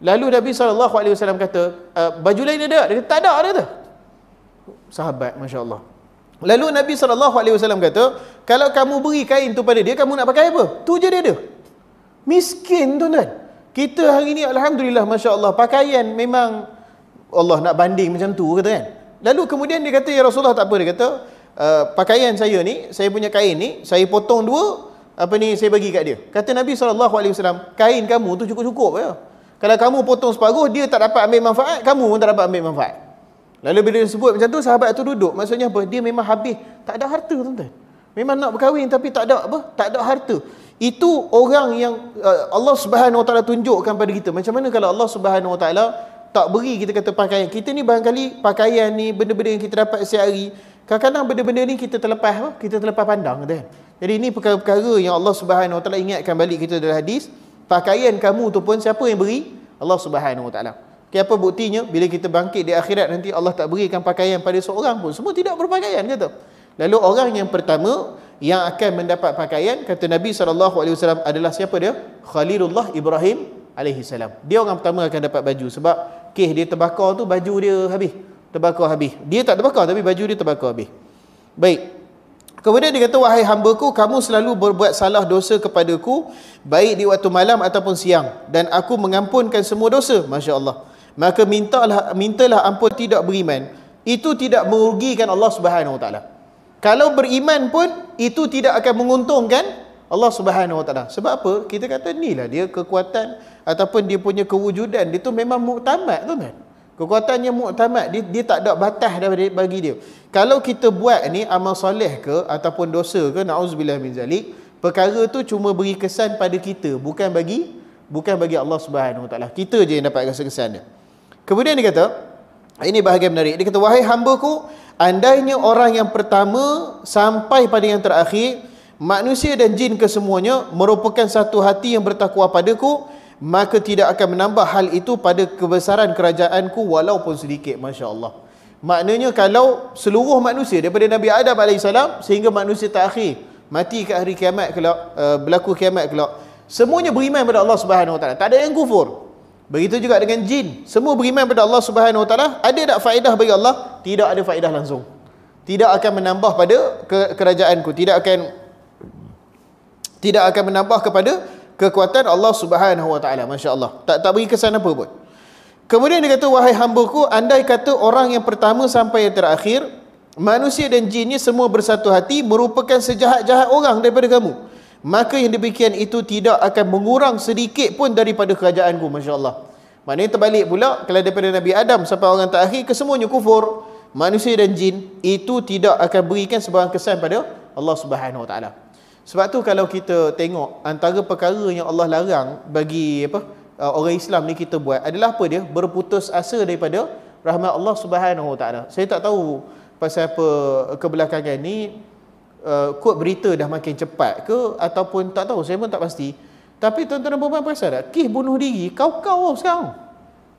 Speaker 1: Lalu Nabi SAW kata, eh, baju lain ada? Dia kata, tak ada dia tu. Sahabat, Masya Allah. Lalu Nabi SAW kata, kalau kamu beri kain tu pada dia, kamu nak pakai apa? Tu je dia ada. Miskin tu tuan Kita hari ni Alhamdulillah, Masya Allah, pakaian memang Allah nak banding macam tu kata kan. Lalu kemudian dia kata, Ya Rasulullah tak apa. Dia kata, eh, pakaian saya ni, saya punya kain ni, saya potong dua, apa ni saya bagi kat dia. Kata Nabi SAW, kain kamu tu cukup-cukup ya. Kalau kamu potong separuh, dia tak dapat ambil manfaat, kamu pun tak dapat ambil manfaat. Lalu bila dia sebut macam tu, sahabat tu duduk. Maksudnya apa? Dia memang habis. Tak ada harta tuan-tuan. Memang nak berkahwin tapi tak ada apa? Tak ada harta. Itu orang yang eh, Allah Subhanahu Taala tunjukkan pada kita. Macam mana kalau Allah Subhanahu Taala tak beri kita kata pakaian. Kita ni barangkali pakaian ni benda-benda yang kita dapat setiap hari. Kadang-kadang benda-benda ni kita terlepas apa? Kita terlepas pandang kan. Kita. Jadi ini perkara-perkara yang Allah Subhanahu Wa Taala ingatkan balik kita dalam hadis, pakaian kamu tu pun siapa yang beri? Allah Subhanahu Wa Taala. Okay, apa buktinya? Bila kita bangkit di akhirat nanti Allah tak berikan pakaian pada seorang pun. Semua tidak berpakaian kata. Lalu orang yang pertama yang akan mendapat pakaian kata Nabi SAW adalah siapa dia? Khalilullah Ibrahim Alaihi Salam. Dia orang pertama akan dapat baju sebab keh dia terbakar tu baju dia habis. Terbakar habis. Dia tak terbakar tapi baju dia terbakar habis. Baik. Kemudian dia kata, wahai hamba ku, kamu selalu berbuat salah dosa kepadaku, baik di waktu malam ataupun siang. Dan aku mengampunkan semua dosa. Masya Allah. Maka mintalah, mintalah ampun tidak beriman. Itu tidak merugikan Allah SWT. Kalau beriman pun, itu tidak akan menguntungkan Allah Subhanahu Taala. Sebab apa? Kita kata inilah dia kekuatan ataupun dia punya kewujudan. Dia tu memang muktamad tu kan. Kekuatannya muktamad. Dia, dia tak ada batas daripada bagi dia kalau kita buat ni amal soleh ke ataupun dosa ke naudzubillah min zalik perkara tu cuma beri kesan pada kita bukan bagi bukan bagi Allah Subhanahu Wa taala kita je yang dapat rasa kesan dia kemudian dia kata ini bahagian menarik dia kata wahai hamba-ku andainya orang yang pertama sampai pada yang terakhir manusia dan jin kesemuanya merupakan satu hati yang bertakwa padaku maka tidak akan menambah hal itu pada kebesaran kerajaanku walaupun sedikit masya-Allah Maknanya kalau seluruh manusia daripada Nabi Adam salam sehingga manusia terakhir mati kat hari kiamat kelak eh, berlaku kiamat kelak semuanya beriman kepada Allah Subhanahu Wa Tak ada yang kufur. Begitu juga dengan jin, semua beriman kepada Allah Subhanahu Wa Taala. Ada tak faedah bagi Allah? Tidak ada faedah langsung. Tidak akan menambah pada kerajaanku, tidak akan tidak akan menambah kepada kekuatan Allah Subhanahu Wa Taala. Masya-Allah. Tak tak bagi kesan apa pun. Kemudian dia kata, wahai hambaku, andai kata orang yang pertama sampai yang terakhir, manusia dan jinnya semua bersatu hati merupakan sejahat-jahat orang daripada kamu. Maka yang demikian itu tidak akan mengurang sedikit pun daripada kerajaanku, Masya Allah. Maknanya terbalik pula, kalau daripada Nabi Adam sampai orang terakhir, kesemuanya kufur. Manusia dan jin itu tidak akan berikan sebarang kesan pada Allah Subhanahu Wa Taala. Sebab tu kalau kita tengok antara perkara yang Allah larang bagi apa Uh, orang Islam ni kita buat adalah apa dia berputus asa daripada rahmat Allah Subhanahu Wa Taala. Saya tak tahu pasal apa kebelakangan ni uh, kod berita dah makin cepat ke ataupun tak tahu saya pun tak pasti. Tapi tuan-tuan dan puan-puan perasan tak? Kih bunuh diri kau-kau oh, sekarang.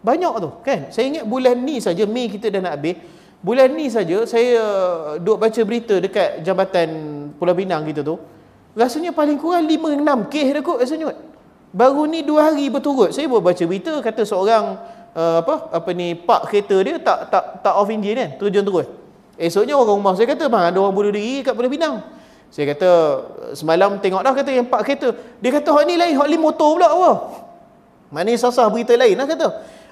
Speaker 1: Banyak tu kan? Saya ingat bulan ni saja Mei kita dah nak habis. Bulan ni saja saya uh, duk baca berita dekat jabatan Pulau Pinang kita tu. Rasanya paling kurang 5 6 kes dah kot rasanya. Kot baru ni dua hari berturut saya pun baca berita kata seorang uh, apa apa ni Pak kereta dia tak tak tak off engine kan terjun terus esoknya orang rumah saya kata bang ada orang bunuh diri kat Pulau Pinang saya kata semalam tengok dah kata yang Pak kereta dia kata hak ni lain hak ni motor pula apa mana sasah berita lain lah kata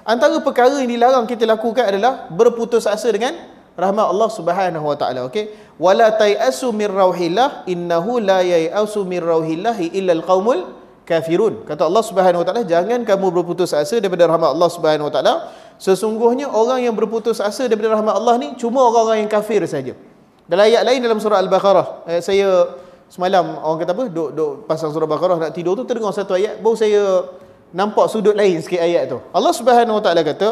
Speaker 1: antara perkara yang dilarang kita lakukan adalah berputus asa dengan rahmat Allah Subhanahu wa taala okey wala tai'asu min rauhillah innahu la yai'asu min rauhillah illa alqaumul kafirun. Kata Allah Subhanahu Wa Taala, jangan kamu berputus asa daripada rahmat Allah Subhanahu Wa Taala. Sesungguhnya orang yang berputus asa daripada rahmat Allah ni cuma orang-orang yang kafir saja. Dalam ayat lain dalam surah Al-Baqarah, eh, saya semalam orang kata apa? Duk, duk pasang surah Al-Baqarah nak tidur tu terdengar satu ayat baru saya nampak sudut lain sikit ayat tu. Allah Subhanahu Wa Taala kata,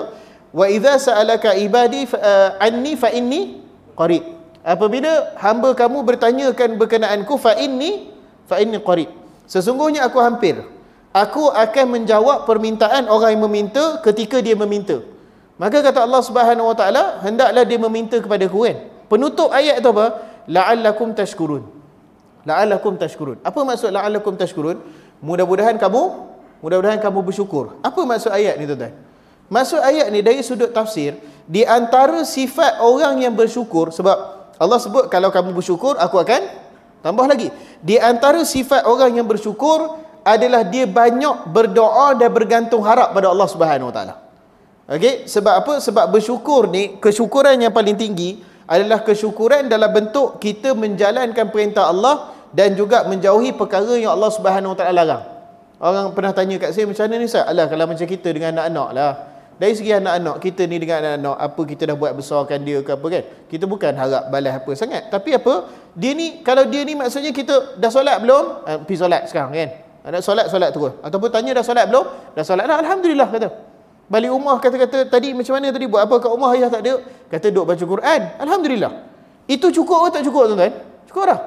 Speaker 1: "Wa idza sa'alaka ibadi uh, anni fa inni qarib." Apabila hamba kamu bertanyakan berkenaanku fa inni fa inni qarib. Sesungguhnya aku hampir. Aku akan menjawab permintaan orang yang meminta ketika dia meminta. Maka kata Allah Subhanahu Wa Taala, hendaklah dia meminta kepada aku kan. Penutup ayat tu apa? La'allakum tashkurun. La'allakum tashkurun. Apa maksud la'allakum tashkurun? Mudah-mudahan kamu mudah-mudahan kamu bersyukur. Apa maksud ayat ni tuan-tuan? Maksud ayat ni dari sudut tafsir, di antara sifat orang yang bersyukur sebab Allah sebut kalau kamu bersyukur aku akan Tambah lagi, di antara sifat orang yang bersyukur adalah dia banyak berdoa dan bergantung harap pada Allah Subhanahu Wa Taala. Okey, sebab apa? Sebab bersyukur ni kesyukuran yang paling tinggi adalah kesyukuran dalam bentuk kita menjalankan perintah Allah dan juga menjauhi perkara yang Allah Subhanahu Wa larang. Orang pernah tanya kat saya macam mana ni Ustaz? Alah kalau macam kita dengan anak-anak lah. Dari segi anak-anak kita ni dengan anak-anak apa kita dah buat besarkan dia ke apa kan? Kita bukan harap balas apa sangat. Tapi apa? Dia ni kalau dia ni maksudnya kita dah solat belum? Eh, pergi solat sekarang kan. Nak solat solat terus. Ataupun tanya dah solat belum? Dah solat dah alhamdulillah kata. Balik rumah kata-kata tadi macam mana tadi buat apa kat rumah ayah tak ada? Kata duk baca Quran. Alhamdulillah. Itu cukup atau tak cukup tuan-tuan? Cukup dah.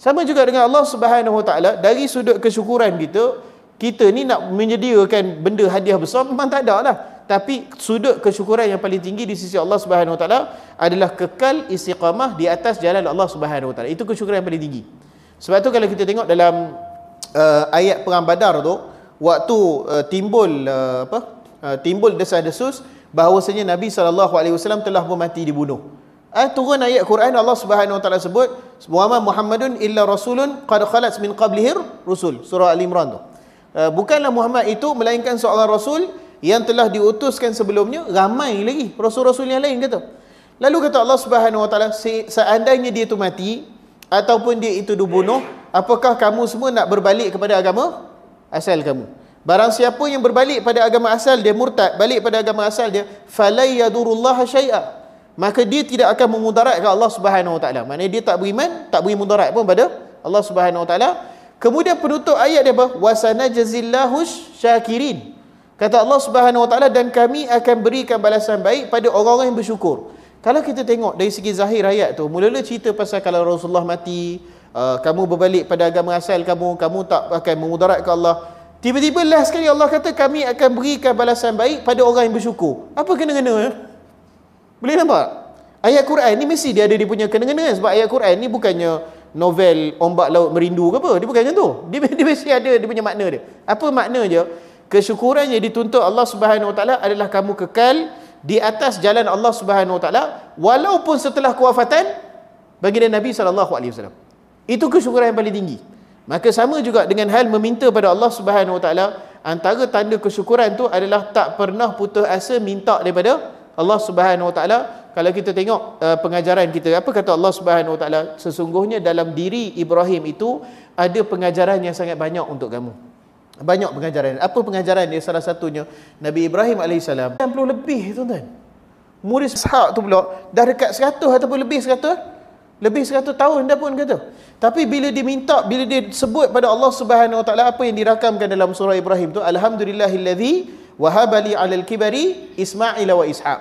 Speaker 1: Sama juga dengan Allah Subhanahu Wa Taala dari sudut kesyukuran kita, kita ni nak menyediakan benda hadiah besar memang tak ada lah tapi sudut kesyukuran yang paling tinggi di sisi Allah Subhanahu Wa adalah kekal istiqamah di atas jalan Allah Subhanahu Wa Itu kesyukuran yang paling tinggi. Sebab tu kalau kita tengok dalam uh, ayat perang Badar tu waktu uh, timbul uh, apa? Uh, timbul desas-desus bahawasanya Nabi SAW telah pun mati dibunuh. Ah uh, turun ayat Quran Allah Subhanahu Wa sebut Muhammad Muhammadun illa rasulun qad khalas min qablihir rusul surah Al-Imran tu. Uh, bukanlah Muhammad itu melainkan seorang rasul yang telah diutuskan sebelumnya ramai lagi rasul-rasul yang lain kata. Lalu kata Allah Subhanahu Wa Taala seandainya dia itu mati ataupun dia itu dibunuh, apakah kamu semua nak berbalik kepada agama asal kamu? Barang siapa yang berbalik pada agama asal dia murtad, balik pada agama asal dia falayadurullaha syai'a. Maka dia tidak akan memudaratkan Allah Subhanahu Wa Taala. Maknanya dia tak beriman, tak beri mudarat pun pada Allah Subhanahu Wa Taala. Kemudian penutup ayat dia apa? Wasanajzillahu syakirin. Kata Allah Subhanahu Wa Taala dan kami akan berikan balasan baik pada orang-orang yang bersyukur. Kalau kita tengok dari segi zahir ayat tu, mula-mula cerita pasal kalau Rasulullah mati, uh, kamu berbalik pada agama asal kamu, kamu tak akan memudaratkan Allah. Tiba-tiba last sekali Allah kata kami akan berikan balasan baik pada orang yang bersyukur. Apa kena-kena? Boleh nampak? Ayat Quran ni mesti dia ada dia punya kena-kena sebab ayat Quran ni bukannya novel ombak laut merindu ke apa. Dia bukan macam tu. Dia, *laughs* dia mesti ada dia punya makna dia. Apa makna je? kesyukuran yang dituntut Allah Subhanahu Wa Taala adalah kamu kekal di atas jalan Allah Subhanahu Wa Taala walaupun setelah kewafatan baginda Nabi sallallahu alaihi wasallam. Itu kesyukuran yang paling tinggi. Maka sama juga dengan hal meminta pada Allah Subhanahu Wa Taala antara tanda kesyukuran itu adalah tak pernah putus asa minta daripada Allah Subhanahu Wa Taala. Kalau kita tengok uh, pengajaran kita apa kata Allah Subhanahu Wa Taala sesungguhnya dalam diri Ibrahim itu ada pengajaran yang sangat banyak untuk kamu banyak pengajaran. Apa pengajaran dia salah satunya Nabi Ibrahim AS 90 lebih tuan-tuan. Murid sahab tu pula dah dekat 100 ataupun lebih 100 lebih 100 tahun dah pun kata. Tapi bila diminta, bila dia sebut pada Allah Subhanahu Wa Taala apa yang dirakamkan dalam surah Ibrahim tu, alhamdulillahillazi wahabali alal kibari Ismail wa Ishaq.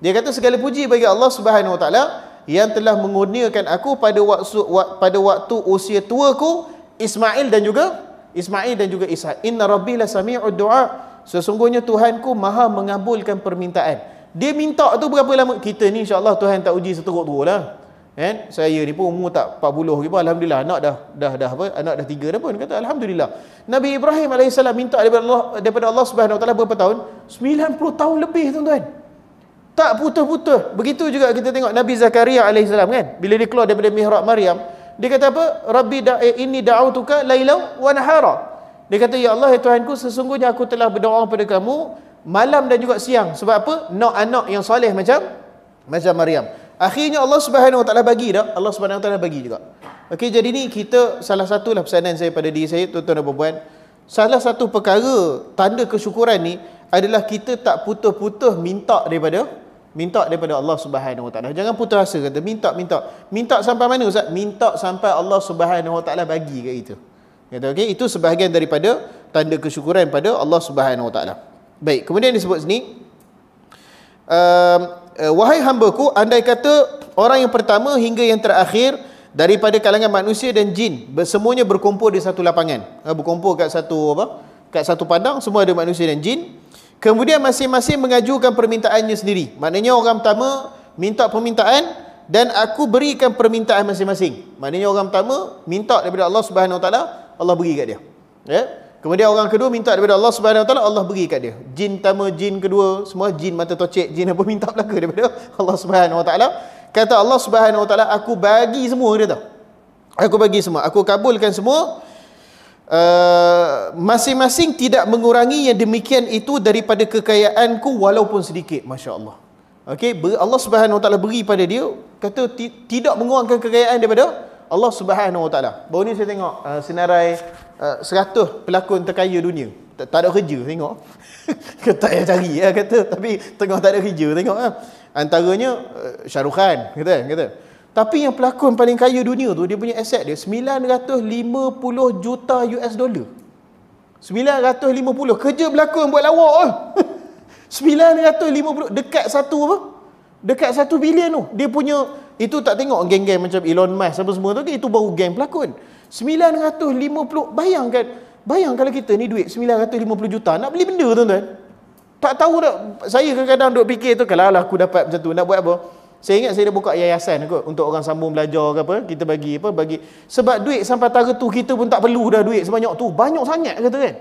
Speaker 1: Dia kata segala puji bagi Allah Subhanahu Wa Taala yang telah mengurniakan aku pada waktu pada waktu usia tuaku Ismail dan juga Ismail dan juga Ishak. Inna Rabbi la sami'ud du'a. Sesungguhnya Tuhanku maha mengabulkan permintaan. Dia minta tu berapa lama? Kita ni insyaAllah Tuhan tak uji seteruk tu lah. Eh? Saya ni pun umur tak 40 ke pun. Alhamdulillah anak dah dah dah apa? Anak dah tiga. dah pun. Kata Alhamdulillah. Nabi Ibrahim AS minta daripada Allah, daripada Allah SWT berapa tahun? 90 tahun lebih tu tuan Tak putus-putus. Begitu juga kita tengok Nabi Zakaria AS kan? Bila dia keluar daripada Mihrab Maryam. Dia kata apa? Rabbi da'i eh, ini da'utuka lailau wa nahara. Dia kata, Ya Allah, ya Tuhanku, sesungguhnya aku telah berdoa kepada kamu malam dan juga siang. Sebab apa? Nak anak yang soleh macam macam Maryam. Akhirnya Allah Subhanahu Wa Taala bagi dah. Allah Subhanahu Wa Taala bagi juga. Okey, jadi ni kita salah satulah pesanan saya pada diri saya, tuan-tuan dan puan-puan. Salah satu perkara tanda kesyukuran ni adalah kita tak putus-putus minta daripada Minta daripada Allah Subhanahu Wa Taala. Jangan putus asa kata minta minta. Minta sampai mana ustaz? Minta sampai Allah Subhanahu Wa Taala bagi ke itu. Kata okey, itu sebahagian daripada tanda kesyukuran pada Allah Subhanahu Wa Taala. Baik, kemudian disebut sini um, uh, wahai hamba-ku, andai kata orang yang pertama hingga yang terakhir daripada kalangan manusia dan jin semuanya berkumpul di satu lapangan. Ha, berkumpul kat satu apa? Kat satu padang semua ada manusia dan jin. Kemudian masing-masing mengajukan permintaannya sendiri. Maknanya orang pertama minta permintaan dan aku berikan permintaan masing-masing. Maknanya orang pertama minta daripada Allah Subhanahu Wa Taala, Allah bagi kat dia. Ya. Kemudian orang kedua minta daripada Allah Subhanahu Wa Taala, Allah bagi kat dia. Jin pertama, jin kedua, semua jin mata tocik, jin apa *laughs* minta belaka daripada Allah Subhanahu Wa Taala. Kata Allah Subhanahu Wa Taala, aku bagi semua dia tahu. Aku bagi semua, aku kabulkan semua. Eh, masing-masing uh, tidak mengurangi yang demikian itu daripada kekayaanku walaupun sedikit masya-Allah. Okey, Allah Subhanahu Wa Taala beri pada dia kata tidak mengurangkan kekayaan daripada Allah Subhanahu Wa Taala. Baru ni saya tengok uh, senarai uh, eh, 100 pelakon terkaya dunia. Tak, tak ada kerja tengok. *laughs* kata yang cari ya, kata tapi tengok tak ada kerja tengok ah. Antaranya uh, Syarukhan kata kata. Tapi yang pelakon paling kaya dunia tu dia punya aset dia 950 juta US dollar. 950 kerja berlakon buat lawak ah. 950 *laughs* dekat satu apa? Dekat satu bilion tu. Dia punya itu tak tengok geng-geng macam Elon Musk apa semua tu itu baru geng pelakon. 950 bayangkan bayang kalau kita ni duit 950 juta nak beli benda tuan-tuan. Tak tahu tak saya kadang-kadang duk fikir tu kalau lah aku dapat macam tu nak buat apa? Saya ingat saya dah buka yayasan kot untuk orang sambung belajar ke apa, kita bagi apa, bagi. Sebab duit sampai tara tu kita pun tak perlu dah duit sebanyak tu. Banyak sangat kata kan.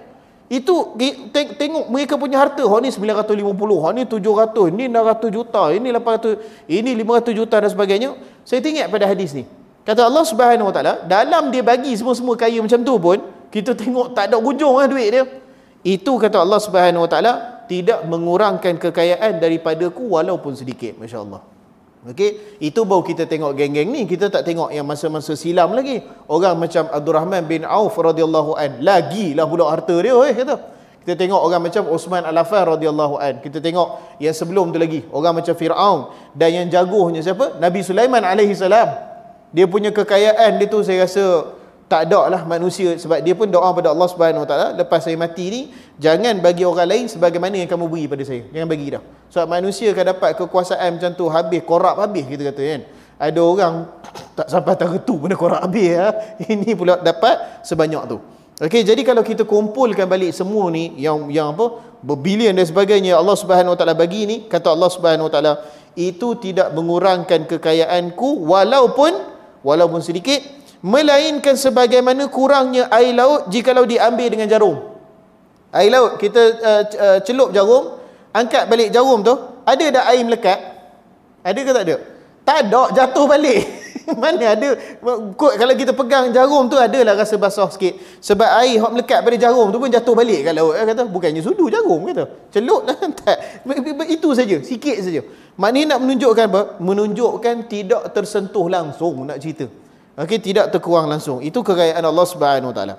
Speaker 1: Itu teng- tengok mereka punya harta. Hak ni 950, hak ni 700, ini 600 juta, ini 800, ini 500 juta dan sebagainya. Saya tengok pada hadis ni. Kata Allah Subhanahu Wa Taala, dalam dia bagi semua-semua kaya macam tu pun, kita tengok tak ada hujung lah duit dia. Itu kata Allah Subhanahu Wa Taala tidak mengurangkan kekayaan daripadaku walaupun sedikit. Masya-Allah. Okey, itu baru kita tengok geng-geng ni, kita tak tengok yang masa-masa silam lagi. Orang macam Abdul Rahman bin Auf radhiyallahu an, lagilah pula harta dia eh kata. Kita tengok orang macam Osman Al-Affan radhiyallahu an. Kita tengok yang sebelum tu lagi, orang macam Firaun dan yang jaguhnya siapa? Nabi Sulaiman alaihi salam. Dia punya kekayaan dia tu saya rasa tak ada lah manusia sebab dia pun doa pada Allah Subhanahu taala lepas saya mati ni jangan bagi orang lain sebagaimana yang kamu beri pada saya jangan bagi dah sebab manusia akan dapat kekuasaan macam tu habis korap habis kita kata kan ada orang *clears throat* tak sampai tak ketu pun korap habis ya *laughs* ini pula dapat sebanyak tu okey jadi kalau kita kumpulkan balik semua ni yang yang apa berbilion dan sebagainya Allah Subhanahu taala bagi ni kata Allah Subhanahu taala itu tidak mengurangkan kekayaanku walaupun walaupun sedikit melainkan sebagaimana kurangnya air laut jikalau diambil dengan jarum air laut kita uh, uh, celup jarum angkat balik jarum tu ada dah air melekat ada ke tak ada tak ada jatuh balik *laughs* mana ada kalau kita pegang jarum tu adalah rasa basah sikit sebab air hot melekat pada jarum tu pun jatuh balik kat laut kata bukannya sudu jarum kata celup lah *laughs* tak itu saja sikit saja maknanya nak menunjukkan apa menunjukkan tidak tersentuh langsung nak cerita Okay, tidak terkurang langsung. Itu kekayaan Allah Subhanahu Wa Taala.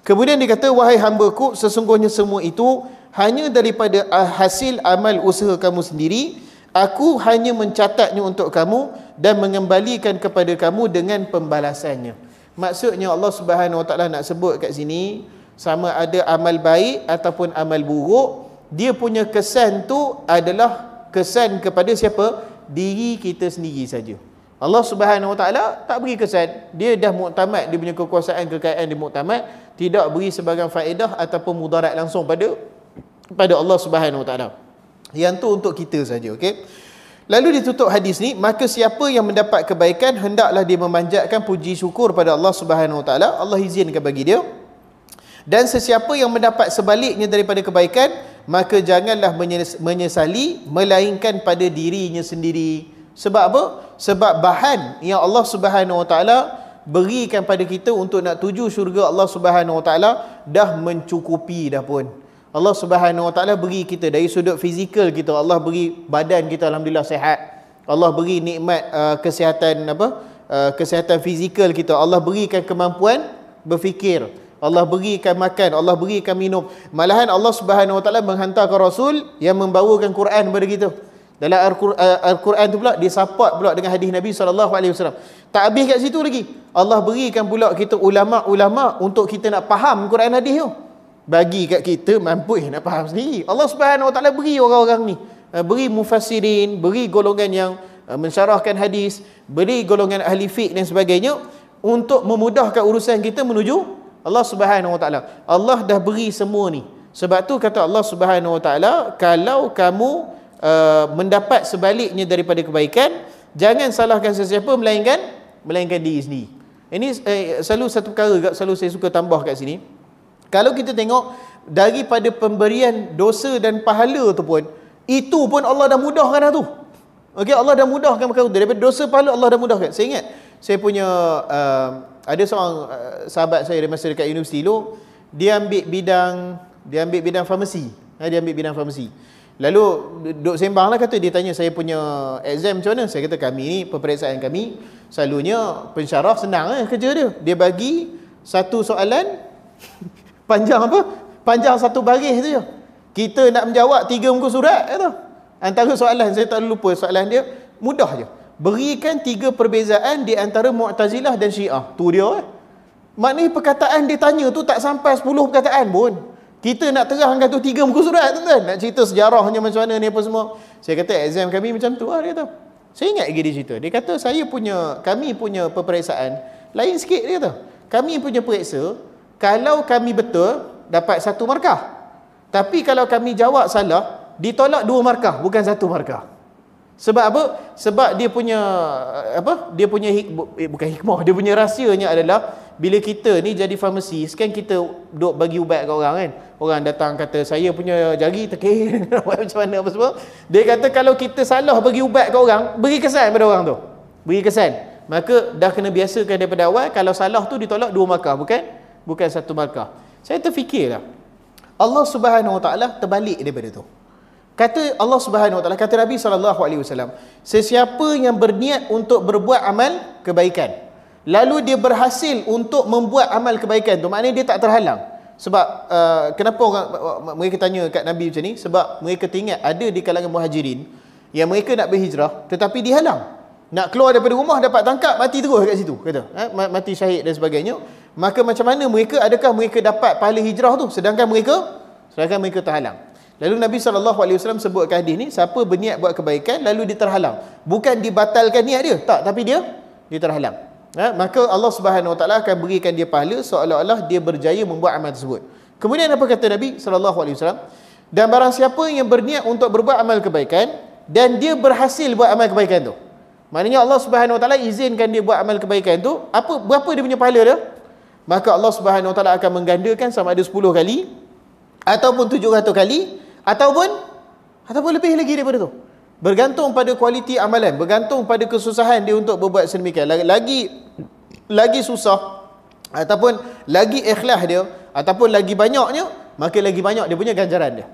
Speaker 1: Kemudian dia wahai hamba-Ku sesungguhnya semua itu hanya daripada hasil amal usaha kamu sendiri. Aku hanya mencatatnya untuk kamu dan mengembalikan kepada kamu dengan pembalasannya. Maksudnya Allah Subhanahu Wa Taala nak sebut kat sini sama ada amal baik ataupun amal buruk, dia punya kesan tu adalah kesan kepada siapa? Diri kita sendiri saja. Allah Subhanahu Wa Taala tak beri kesan dia dah muktamad dia punya kekuasaan kekayaan dia muktamad tidak beri sebarang faedah ataupun mudarat langsung pada pada Allah Subhanahu Wa Taala yang tu untuk kita saja okey lalu ditutup hadis ni maka siapa yang mendapat kebaikan hendaklah dia memanjatkan puji syukur pada Allah Subhanahu Wa Taala Allah izinkan bagi dia dan sesiapa yang mendapat sebaliknya daripada kebaikan maka janganlah menyesali melainkan pada dirinya sendiri sebab apa? Sebab bahan yang Allah Subhanahu Wa Taala berikan pada kita untuk nak tuju syurga Allah Subhanahu Wa Taala dah mencukupi dah pun. Allah Subhanahu Wa Taala beri kita dari sudut fizikal kita Allah beri badan kita alhamdulillah sihat. Allah beri nikmat uh, kesihatan apa? Uh, kesihatan fizikal kita. Allah berikan kemampuan berfikir. Allah berikan makan, Allah berikan minum. Malahan Allah Subhanahu Wa Taala ke rasul yang membawakan Quran kepada kita. Dalam eh, Al-Quran tu pula disupport pula dengan hadis Nabi SAW Tak habis kat situ lagi. Allah berikan pula kita ulama-ulama untuk kita nak faham Quran hadis tu. Bagi kat kita mampu eh nak faham sendiri. Allah Subhanahu Wa Taala beri orang-orang ni, eh, beri mufassirin, beri golongan yang mensyarahkan hadis, beri golongan ahli fiqh dan sebagainya untuk memudahkan urusan kita menuju Allah Subhanahu Wa Taala. Allah dah beri semua ni. Sebab tu kata Allah Subhanahu Wa Taala, kalau kamu Uh, mendapat sebaliknya daripada kebaikan jangan salahkan sesiapa melainkan melainkan diri sendiri ini eh, selalu satu perkara juga selalu saya suka tambah kat sini kalau kita tengok daripada pemberian dosa dan pahala tu pun itu pun Allah dah mudahkan dah tu okey Allah dah mudahkan perkara tu daripada dosa pahala Allah dah mudahkan saya ingat saya punya uh, ada seorang uh, sahabat saya dari masa dekat universiti tu dia ambil bidang dia ambil bidang farmasi ha, dia ambil bidang farmasi Lalu duduk sembang lah kata dia tanya saya punya exam macam mana Saya kata kami ni peperiksaan kami Selalunya pensyarah senang lah kerja dia Dia bagi satu soalan *laughs* Panjang apa? Panjang satu baris tu je Kita nak menjawab tiga muka surat ya tu Antara soalan saya tak lupa soalan dia Mudah je Berikan tiga perbezaan di antara Mu'tazilah dan Syiah Tu dia eh. Maknanya perkataan dia tanya tu tak sampai sepuluh perkataan pun kita nak terangkan tu tiga muka surat tuan-tuan. Nak cerita sejarahnya macam mana ni apa semua. Saya kata exam kami macam tu lah dia kata. Saya ingat lagi dia cerita. Dia kata saya punya, kami punya peperiksaan lain sikit dia kata. Kami punya periksa, kalau kami betul dapat satu markah. Tapi kalau kami jawab salah, ditolak dua markah bukan satu markah. Sebab apa? Sebab dia punya eh, apa? Dia punya hikmah, eh, bukan hikmah, dia punya rahsianya adalah bila kita ni jadi farmasi, sekarang kita duk bagi ubat kat orang kan. Orang datang kata saya punya jari terkil, *laughs* macam mana apa semua. Dia kata kalau kita salah bagi ubat kat orang, beri kesan pada orang tu. Beri kesan. Maka dah kena biasakan daripada awal kalau salah tu ditolak dua markah, bukan bukan satu markah. Saya terfikirlah. Allah Subhanahu Wa Taala terbalik daripada tu. Kata Allah Subhanahu Wa Taala kata Nabi Sallallahu Alaihi Wasallam, sesiapa yang berniat untuk berbuat amal kebaikan, lalu dia berhasil untuk membuat amal kebaikan tu, maknanya dia tak terhalang. Sebab uh, kenapa orang uh, uh, uh, mereka tanya kat Nabi macam ni? Sebab mereka teringat ada di kalangan Muhajirin yang mereka nak berhijrah tetapi dihalang. Nak keluar daripada rumah dapat tangkap mati terus kat situ kata. Eh, mati syahid dan sebagainya. Maka macam mana mereka adakah mereka dapat pahala hijrah tu sedangkan mereka sedangkan mereka terhalang. Lalu Nabi SAW sebutkan hadis ni, siapa berniat buat kebaikan, lalu dia terhalang. Bukan dibatalkan niat dia. Tak, tapi dia, dia terhalang. Ha? Maka Allah SWT akan berikan dia pahala seolah-olah dia berjaya membuat amal tersebut. Kemudian apa kata Nabi SAW? Dan barang siapa yang berniat untuk berbuat amal kebaikan, dan dia berhasil buat amal kebaikan tu. Maknanya Allah SWT izinkan dia buat amal kebaikan tu, apa berapa dia punya pahala dia? Maka Allah SWT akan menggandakan sama ada 10 kali, ataupun 700 kali, ataupun ataupun lebih lagi daripada tu bergantung pada kualiti amalan bergantung pada kesusahan dia untuk berbuat sedemikian lagi lagi susah ataupun lagi ikhlas dia ataupun lagi banyaknya maka lagi banyak dia punya ganjaran dia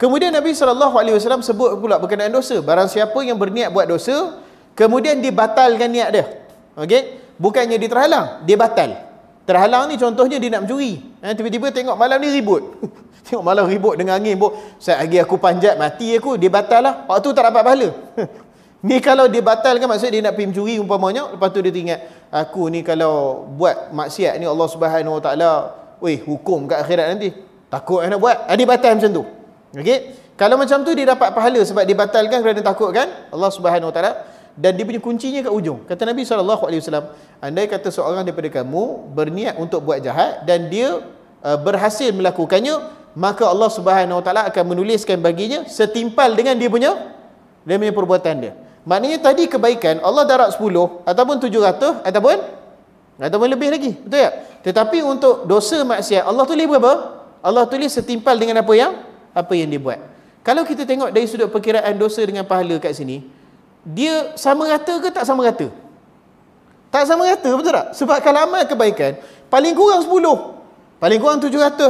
Speaker 1: kemudian Nabi SAW sebut pula berkenaan dosa barang siapa yang berniat buat dosa kemudian dibatalkan niat dia okay? bukannya diterhalang dia batal terhalang ni contohnya dia nak mencuri eh, tiba-tiba tengok malam ni ribut *laughs* Tengok malam ribut dengan angin pun. Ustaz lagi aku panjat mati aku. Dia batal lah. Waktu tak dapat pahala. *laughs* ni kalau dia batal kan maksudnya dia nak pergi mencuri umpamanya. Lepas tu dia teringat. Aku ni kalau buat maksiat ni Allah SWT. Weh hukum kat akhirat nanti. Takut eh nak buat. Ah, dia batal macam tu. Okay? Kalau macam tu dia dapat pahala sebab dia batalkan kerana takut kan. Allah SWT. Dan dia punya kuncinya kat ujung. Kata Nabi SAW. Andai kata seorang daripada kamu berniat untuk buat jahat. Dan dia uh, berhasil melakukannya maka Allah Subhanahu Wa Taala akan menuliskan baginya setimpal dengan dia punya dia punya perbuatan dia. Maknanya tadi kebaikan Allah darat 10 ataupun 700 ataupun ataupun lebih lagi. Betul tak? Tetapi untuk dosa maksiat Allah tulis berapa? Allah tulis setimpal dengan apa yang apa yang dia buat. Kalau kita tengok dari sudut perkiraan dosa dengan pahala kat sini, dia sama rata ke tak sama rata? Tak sama rata, betul tak? Sebab kalau amal kebaikan, paling kurang Paling kurang 700 ata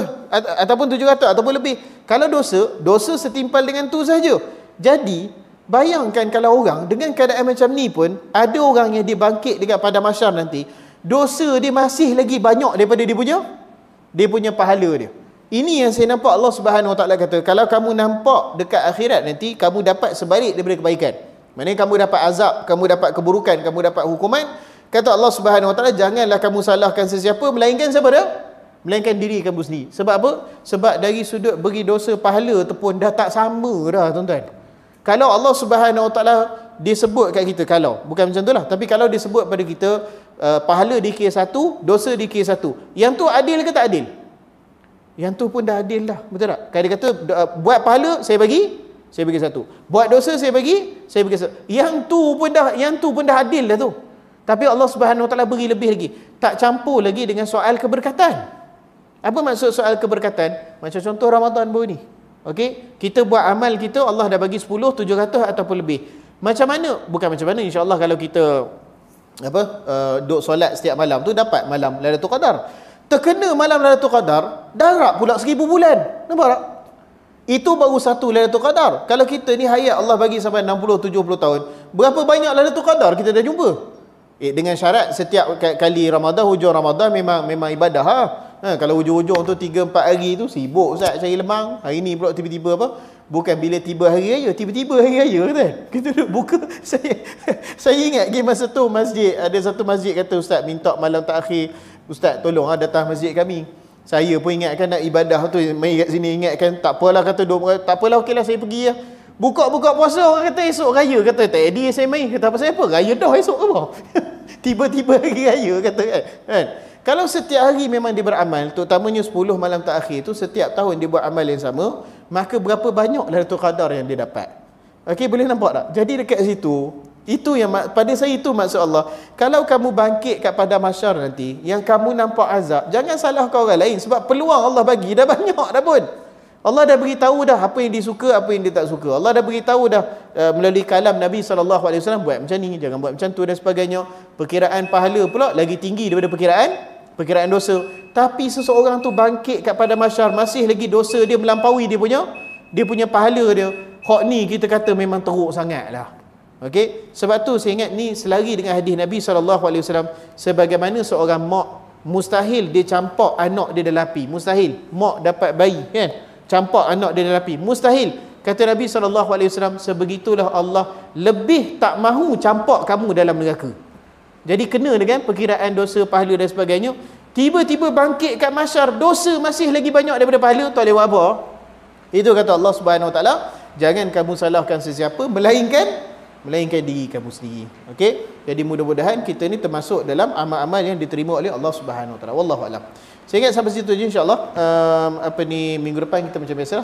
Speaker 1: ataupun 700 ataupun lebih. Kalau dosa, dosa setimpal dengan tu saja. Jadi, bayangkan kalau orang dengan keadaan macam ni pun ada orang yang dibangkit dekat pada mahsyar nanti, dosa dia masih lagi banyak daripada dia punya dia punya pahala dia. Ini yang saya nampak Allah Subhanahu Wa Taala kata, kalau kamu nampak dekat akhirat nanti kamu dapat sebalik daripada kebaikan. Maknanya kamu dapat azab, kamu dapat keburukan, kamu dapat hukuman. Kata Allah Subhanahu Wa Taala, janganlah kamu salahkan sesiapa melainkan siapa dia? melainkan diri kamu sendiri sebab apa sebab dari sudut beri dosa pahala tu dah tak sama dah tuan-tuan kalau Allah Subhanahu Wa Taala disebut kat kita kalau bukan macam lah. tapi kalau disebut pada kita uh, pahala dikira satu dosa di dikira satu yang tu adil ke tak adil yang tu pun dah adil dah betul tak kalau dia kata uh, buat pahala saya bagi saya bagi satu buat dosa saya bagi saya bagi satu yang tu pun dah yang tu pun dah adil lah tu tapi Allah Subhanahu Wa Taala beri lebih lagi tak campur lagi dengan soal keberkatan apa maksud soal keberkatan? Macam contoh Ramadan baru ni. Okey, kita buat amal kita Allah dah bagi 10, 700 ataupun lebih. Macam mana? Bukan macam mana insya-Allah kalau kita apa? Uh, duk solat setiap malam tu dapat malam Lailatul Qadar. Terkena malam Lailatul Qadar, darat pula 1000 bulan. Nampak tak? Itu baru satu Lailatul Qadar. Kalau kita ni hayat Allah bagi sampai 60, 70 tahun, berapa banyak Lailatul Qadar kita dah jumpa? Eh, dengan syarat setiap kali Ramadan, hujung Ramadan memang memang ibadah. Ha? Ha, kalau hujung-hujung tu 3 4 hari tu sibuk ustaz cari lemang. Hari ni pula tiba-tiba apa? Bukan bila tiba hari raya, tiba-tiba hari raya kata. *laughs* Kita duduk buka *laughs* saya *laughs* saya ingat game masa tu masjid ada satu masjid kata ustaz minta malam terakhir ustaz tolong ha, datang masjid kami. Saya pun ingatkan nak ibadah tu mai kat sini ingatkan tak apalah kata dua tak apalah okeylah saya pergi ya. Buka-buka puasa orang kata esok raya kata tak edi saya mai kata apa saya apa raya dah esok apa. tiba-tiba hari raya kata kan? kan? Kalau setiap hari memang dia beramal, terutamanya 10 malam terakhir tu setiap tahun dia buat amal yang sama, maka berapa banyak Lailatul Qadar yang dia dapat? Okey, boleh nampak tak? Jadi dekat situ, itu yang pada saya itu maksud Allah. Kalau kamu bangkit kat pada mahsyar nanti, yang kamu nampak azab, jangan salahkan orang lain sebab peluang Allah bagi dah banyak dah pun. Allah dah beritahu dah apa yang dia suka, apa yang dia tak suka. Allah dah beritahu dah uh, melalui kalam Nabi SAW, buat macam ni, jangan buat macam tu dan sebagainya. Perkiraan pahala pula lagi tinggi daripada perkiraan perkiraan dosa tapi seseorang tu bangkit kat pada masyar masih lagi dosa dia melampaui dia punya dia punya pahala dia hak ni kita kata memang teruk sangat lah Okey, sebab tu saya ingat ni selagi dengan hadis Nabi SAW sebagaimana seorang mak mustahil dia campak anak dia dalam api mustahil mak dapat bayi kan campak anak dia dalam api mustahil kata Nabi SAW sebegitulah Allah lebih tak mahu campak kamu dalam neraka jadi kena dengan perkiraan dosa pahala dan sebagainya tiba-tiba bangkit kat masyar dosa masih lagi banyak daripada pahala tak boleh apa itu kata Allah Subhanahu Wa Taala jangan kamu salahkan sesiapa melainkan melainkan diri kamu sendiri Okay. jadi mudah-mudahan kita ni termasuk dalam amal-amal yang diterima oleh Allah Subhanahu Wa Taala wallahu alam saya ingat sampai situ je insyaallah um, apa ni minggu depan kita macam biasa lah.